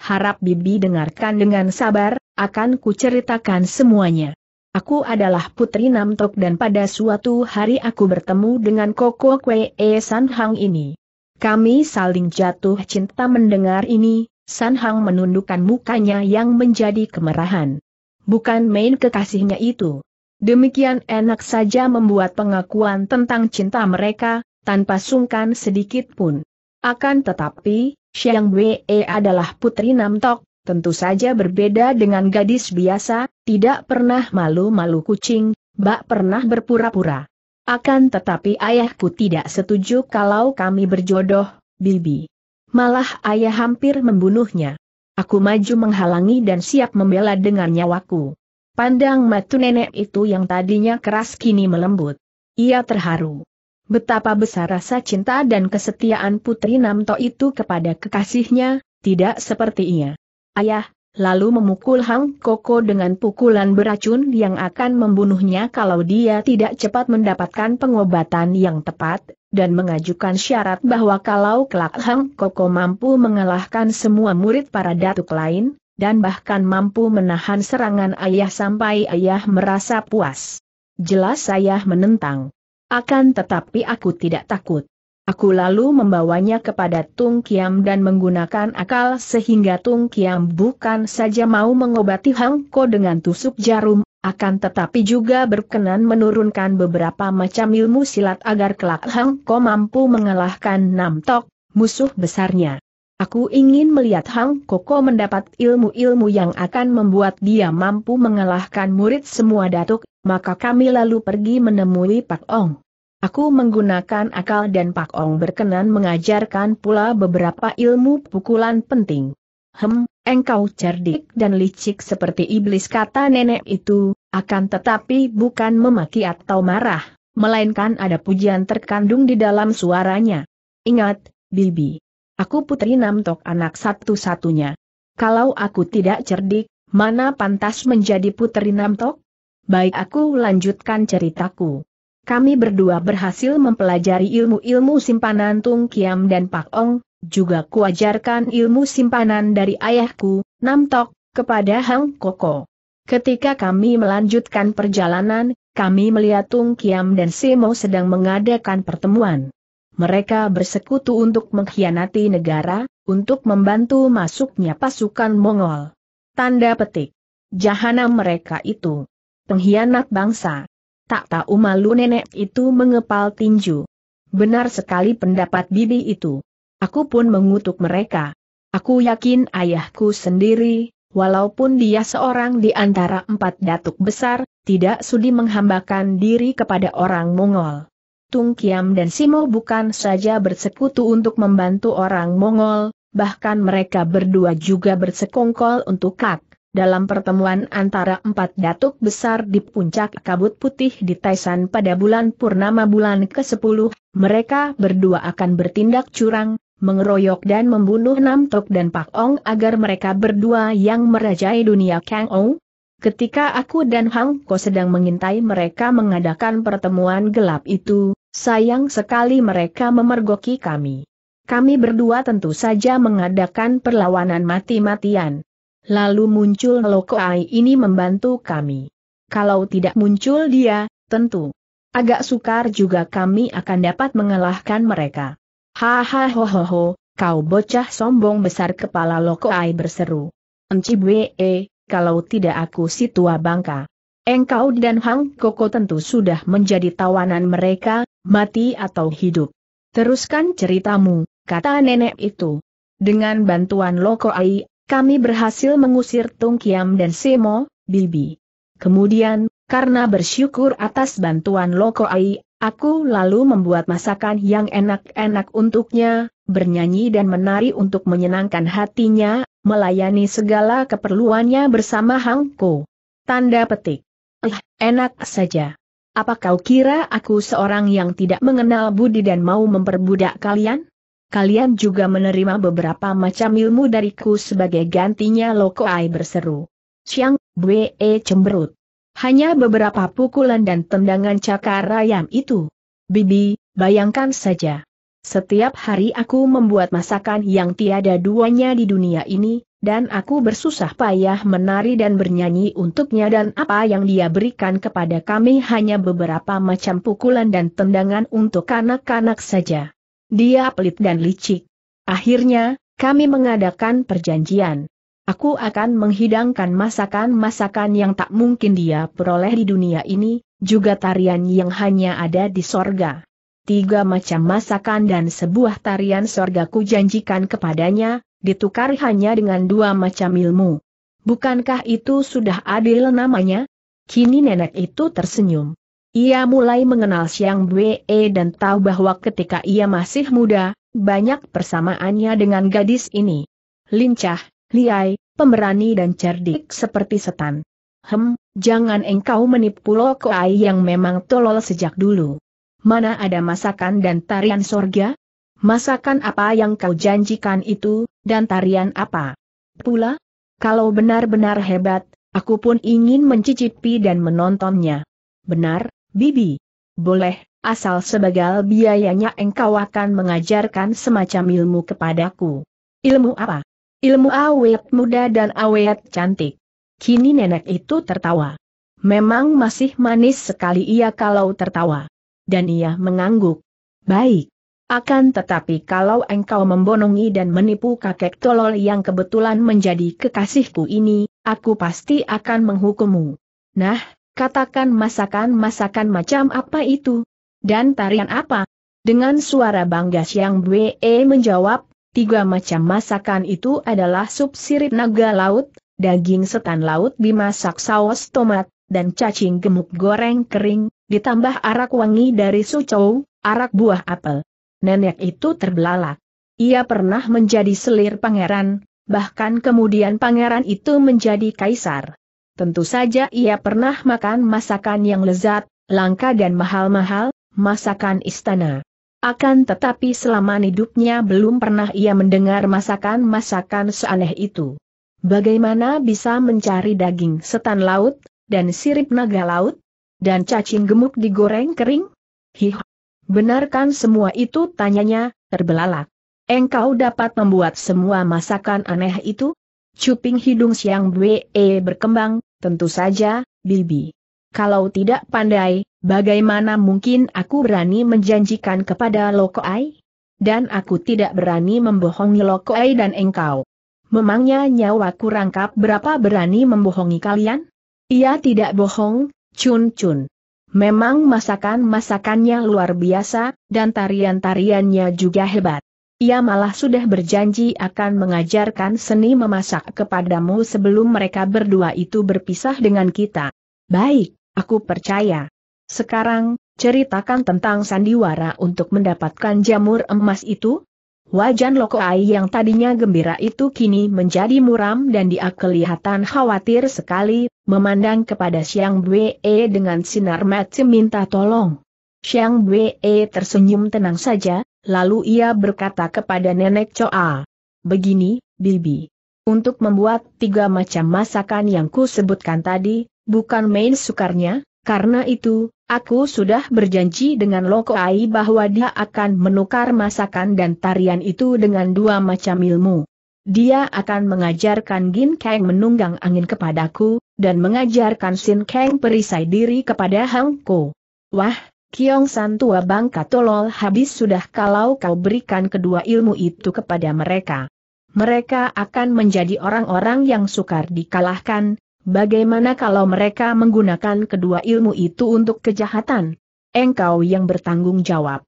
Harap Bibi dengarkan dengan sabar, akan kuceritakan semuanya. Aku adalah putri Namtok dan pada suatu hari aku bertemu dengan Koko Kwee E San Hang ini. Kami saling jatuh cinta mendengar ini, San Hang menundukkan mukanya yang menjadi kemerahan. Bukan main kekasihnya itu. Demikian enak saja membuat pengakuan tentang cinta mereka, tanpa sungkan sedikit pun. Akan tetapi, Xiang Wei e adalah putri Namtok, tentu saja berbeda dengan gadis biasa, tidak pernah malu-malu kucing, bak pernah berpura-pura. Akan tetapi ayahku tidak setuju kalau kami berjodoh, Bibi. Malah ayah hampir membunuhnya. Aku maju menghalangi dan siap membela dengan nyawaku. Pandang matu nenek itu yang tadinya keras kini melembut. Ia terharu. Betapa besar rasa cinta dan kesetiaan Putri Namto itu kepada kekasihnya, tidak seperti ia ayah, lalu memukul Hang Koko dengan pukulan beracun yang akan membunuhnya kalau dia tidak cepat mendapatkan pengobatan yang tepat, dan mengajukan syarat bahwa kalau kelak Hang Koko mampu mengalahkan semua murid para datuk lain, dan bahkan mampu menahan serangan ayah sampai ayah merasa puas. Jelas ayah menentang. Akan tetapi aku tidak takut. Aku lalu membawanya kepada Tung Kiam dan menggunakan akal sehingga Tung Kiam bukan saja mau mengobati Hang Ko dengan tusuk jarum, akan tetapi juga berkenan menurunkan beberapa macam ilmu silat agar kelak Hang Ko mampu mengalahkan Nam Tok, musuh besarnya. Aku ingin melihat Hang Koko mendapat ilmu-ilmu yang akan membuat dia mampu mengalahkan murid semua datuk, maka kami lalu pergi menemui Pak Ong. Aku menggunakan akal dan Pak Ong berkenan mengajarkan pula beberapa ilmu pukulan penting. Hem, engkau cerdik dan licik seperti iblis kata nenek itu, akan tetapi bukan memaki atau marah, melainkan ada pujian terkandung di dalam suaranya. Ingat, Bibi. Aku putri Namtok anak satu-satunya. Kalau aku tidak cerdik, mana pantas menjadi putri Namtok? Baik aku lanjutkan ceritaku kami berdua berhasil mempelajari ilmu-ilmu simpanan Tung Kiam dan Pak Ong, juga kuajarkan ilmu simpanan dari ayahku, Nam Tok, kepada Hang Koko. Ketika kami melanjutkan perjalanan, kami melihat Tung Kiam dan Simo sedang mengadakan pertemuan. Mereka bersekutu untuk mengkhianati negara, untuk membantu masuknya pasukan Mongol. Tanda petik. Jahanam mereka itu. Pengkhianat bangsa. Tak tahu malu nenek itu mengepal tinju. Benar sekali pendapat bibi itu. Aku pun mengutuk mereka. Aku yakin ayahku sendiri, walaupun dia seorang di antara empat datuk besar, tidak sudi menghambakan diri kepada orang Mongol. Tung Kiam dan Simo bukan saja bersekutu untuk membantu orang Mongol, bahkan mereka berdua juga bersekongkol untuk Kak dalam pertemuan antara empat datuk besar di puncak kabut putih di Taisan pada bulan Purnama bulan ke-10, mereka berdua akan bertindak curang, mengeroyok dan membunuh Nam Tok dan Pak Ong agar mereka berdua yang merajai dunia Kang Ong. Ketika aku dan Hang Ko sedang mengintai mereka mengadakan pertemuan gelap itu, sayang sekali mereka memergoki kami. Kami berdua tentu saja mengadakan perlawanan mati-matian. Lalu muncul Lokoai ini membantu kami. Kalau tidak muncul dia, tentu agak sukar juga kami akan dapat mengalahkan mereka. Hahaha kau bocah sombong besar kepala Lokoai berseru. Enci Bwe, eh, kalau tidak aku si tua bangka. Engkau dan Hang Koko tentu sudah menjadi tawanan mereka, mati atau hidup. Teruskan ceritamu, kata nenek itu. Dengan bantuan Lokoai, kami berhasil mengusir Tung Kiam dan Semo, Bibi. Kemudian, karena bersyukur atas bantuan Loko Ai, aku lalu membuat masakan yang enak-enak untuknya, bernyanyi dan menari untuk menyenangkan hatinya, melayani segala keperluannya bersama Hang Ko. Tanda petik. Eh, enak saja. Apa kau kira aku seorang yang tidak mengenal budi dan mau memperbudak kalian? kalian juga menerima beberapa macam ilmu dariku sebagai gantinya Loko Ai berseru. Siang, Bwe e, cemberut. Hanya beberapa pukulan dan tendangan cakar ayam itu. Bibi, bayangkan saja. Setiap hari aku membuat masakan yang tiada duanya di dunia ini, dan aku bersusah payah menari dan bernyanyi untuknya dan apa yang dia berikan kepada kami hanya beberapa macam pukulan dan tendangan untuk anak-anak saja. Dia pelit dan licik. Akhirnya, kami mengadakan perjanjian. Aku akan menghidangkan masakan-masakan yang tak mungkin dia peroleh di dunia ini, juga tarian yang hanya ada di sorga. Tiga macam masakan dan sebuah tarian sorga ku janjikan kepadanya, ditukar hanya dengan dua macam ilmu. Bukankah itu sudah adil namanya? Kini nenek itu tersenyum. Ia mulai mengenal siang Bwe dan tahu bahwa ketika ia masih muda, banyak persamaannya dengan gadis ini. Lincah, liai, pemberani dan cerdik seperti setan. Hem, jangan engkau menipu Lokoai yang memang tolol sejak dulu. Mana ada masakan dan tarian sorga? Masakan apa yang kau janjikan itu, dan tarian apa? Pula, kalau benar-benar hebat, aku pun ingin mencicipi dan menontonnya. Benar, Bibi. Boleh, asal sebagal biayanya engkau akan mengajarkan semacam ilmu kepadaku. Ilmu apa? Ilmu awet muda dan awet cantik. Kini nenek itu tertawa. Memang masih manis sekali ia kalau tertawa. Dan ia mengangguk. Baik. Akan tetapi kalau engkau membonongi dan menipu kakek tolol yang kebetulan menjadi kekasihku ini, aku pasti akan menghukummu. Nah, Katakan masakan-masakan macam apa itu? Dan tarian apa? Dengan suara bangga Siang Bwe e menjawab, tiga macam masakan itu adalah sup sirip naga laut, daging setan laut dimasak saus tomat, dan cacing gemuk goreng kering, ditambah arak wangi dari sucou, arak buah apel. Nenek itu terbelalak. Ia pernah menjadi selir pangeran, bahkan kemudian pangeran itu menjadi kaisar. Tentu saja ia pernah makan masakan yang lezat, langka dan mahal-mahal, masakan istana. Akan tetapi selama hidupnya belum pernah ia mendengar masakan-masakan seaneh itu. Bagaimana bisa mencari daging setan laut, dan sirip naga laut, dan cacing gemuk digoreng kering? Hih, benarkan semua itu tanyanya, terbelalak. Engkau dapat membuat semua masakan aneh itu? Cuping hidung Siang Bwe berkembang, Tentu saja, Bibi. Kalau tidak pandai, bagaimana mungkin aku berani menjanjikan kepada Lokoai? Dan aku tidak berani membohongi Lokoai dan engkau. Memangnya nyawaku rangkap berapa berani membohongi kalian? Ia tidak bohong, Chun Chun. Memang masakan-masakannya luar biasa, dan tarian-tariannya juga hebat. Ia malah sudah berjanji akan mengajarkan seni memasak kepadamu sebelum mereka berdua itu berpisah dengan kita. Baik, aku percaya. Sekarang, ceritakan tentang sandiwara untuk mendapatkan jamur emas itu? Wajan Lokoai yang tadinya gembira itu kini menjadi muram dan dia kelihatan khawatir sekali, memandang kepada Siang Bwe dengan sinar mata minta tolong. Siang Bwe tersenyum tenang saja, Lalu ia berkata kepada nenek Choa, Begini, Bibi. Untuk membuat tiga macam masakan yang ku sebutkan tadi, bukan main sukarnya, karena itu, aku sudah berjanji dengan Lokoai bahwa dia akan menukar masakan dan tarian itu dengan dua macam ilmu. Dia akan mengajarkan Gin Kang menunggang angin kepadaku, dan mengajarkan Sin Kang perisai diri kepada Hang Ko. Wah, Kiong San tua bangka tolol habis sudah kalau kau berikan kedua ilmu itu kepada mereka. Mereka akan menjadi orang-orang yang sukar dikalahkan, bagaimana kalau mereka menggunakan kedua ilmu itu untuk kejahatan? Engkau yang bertanggung jawab.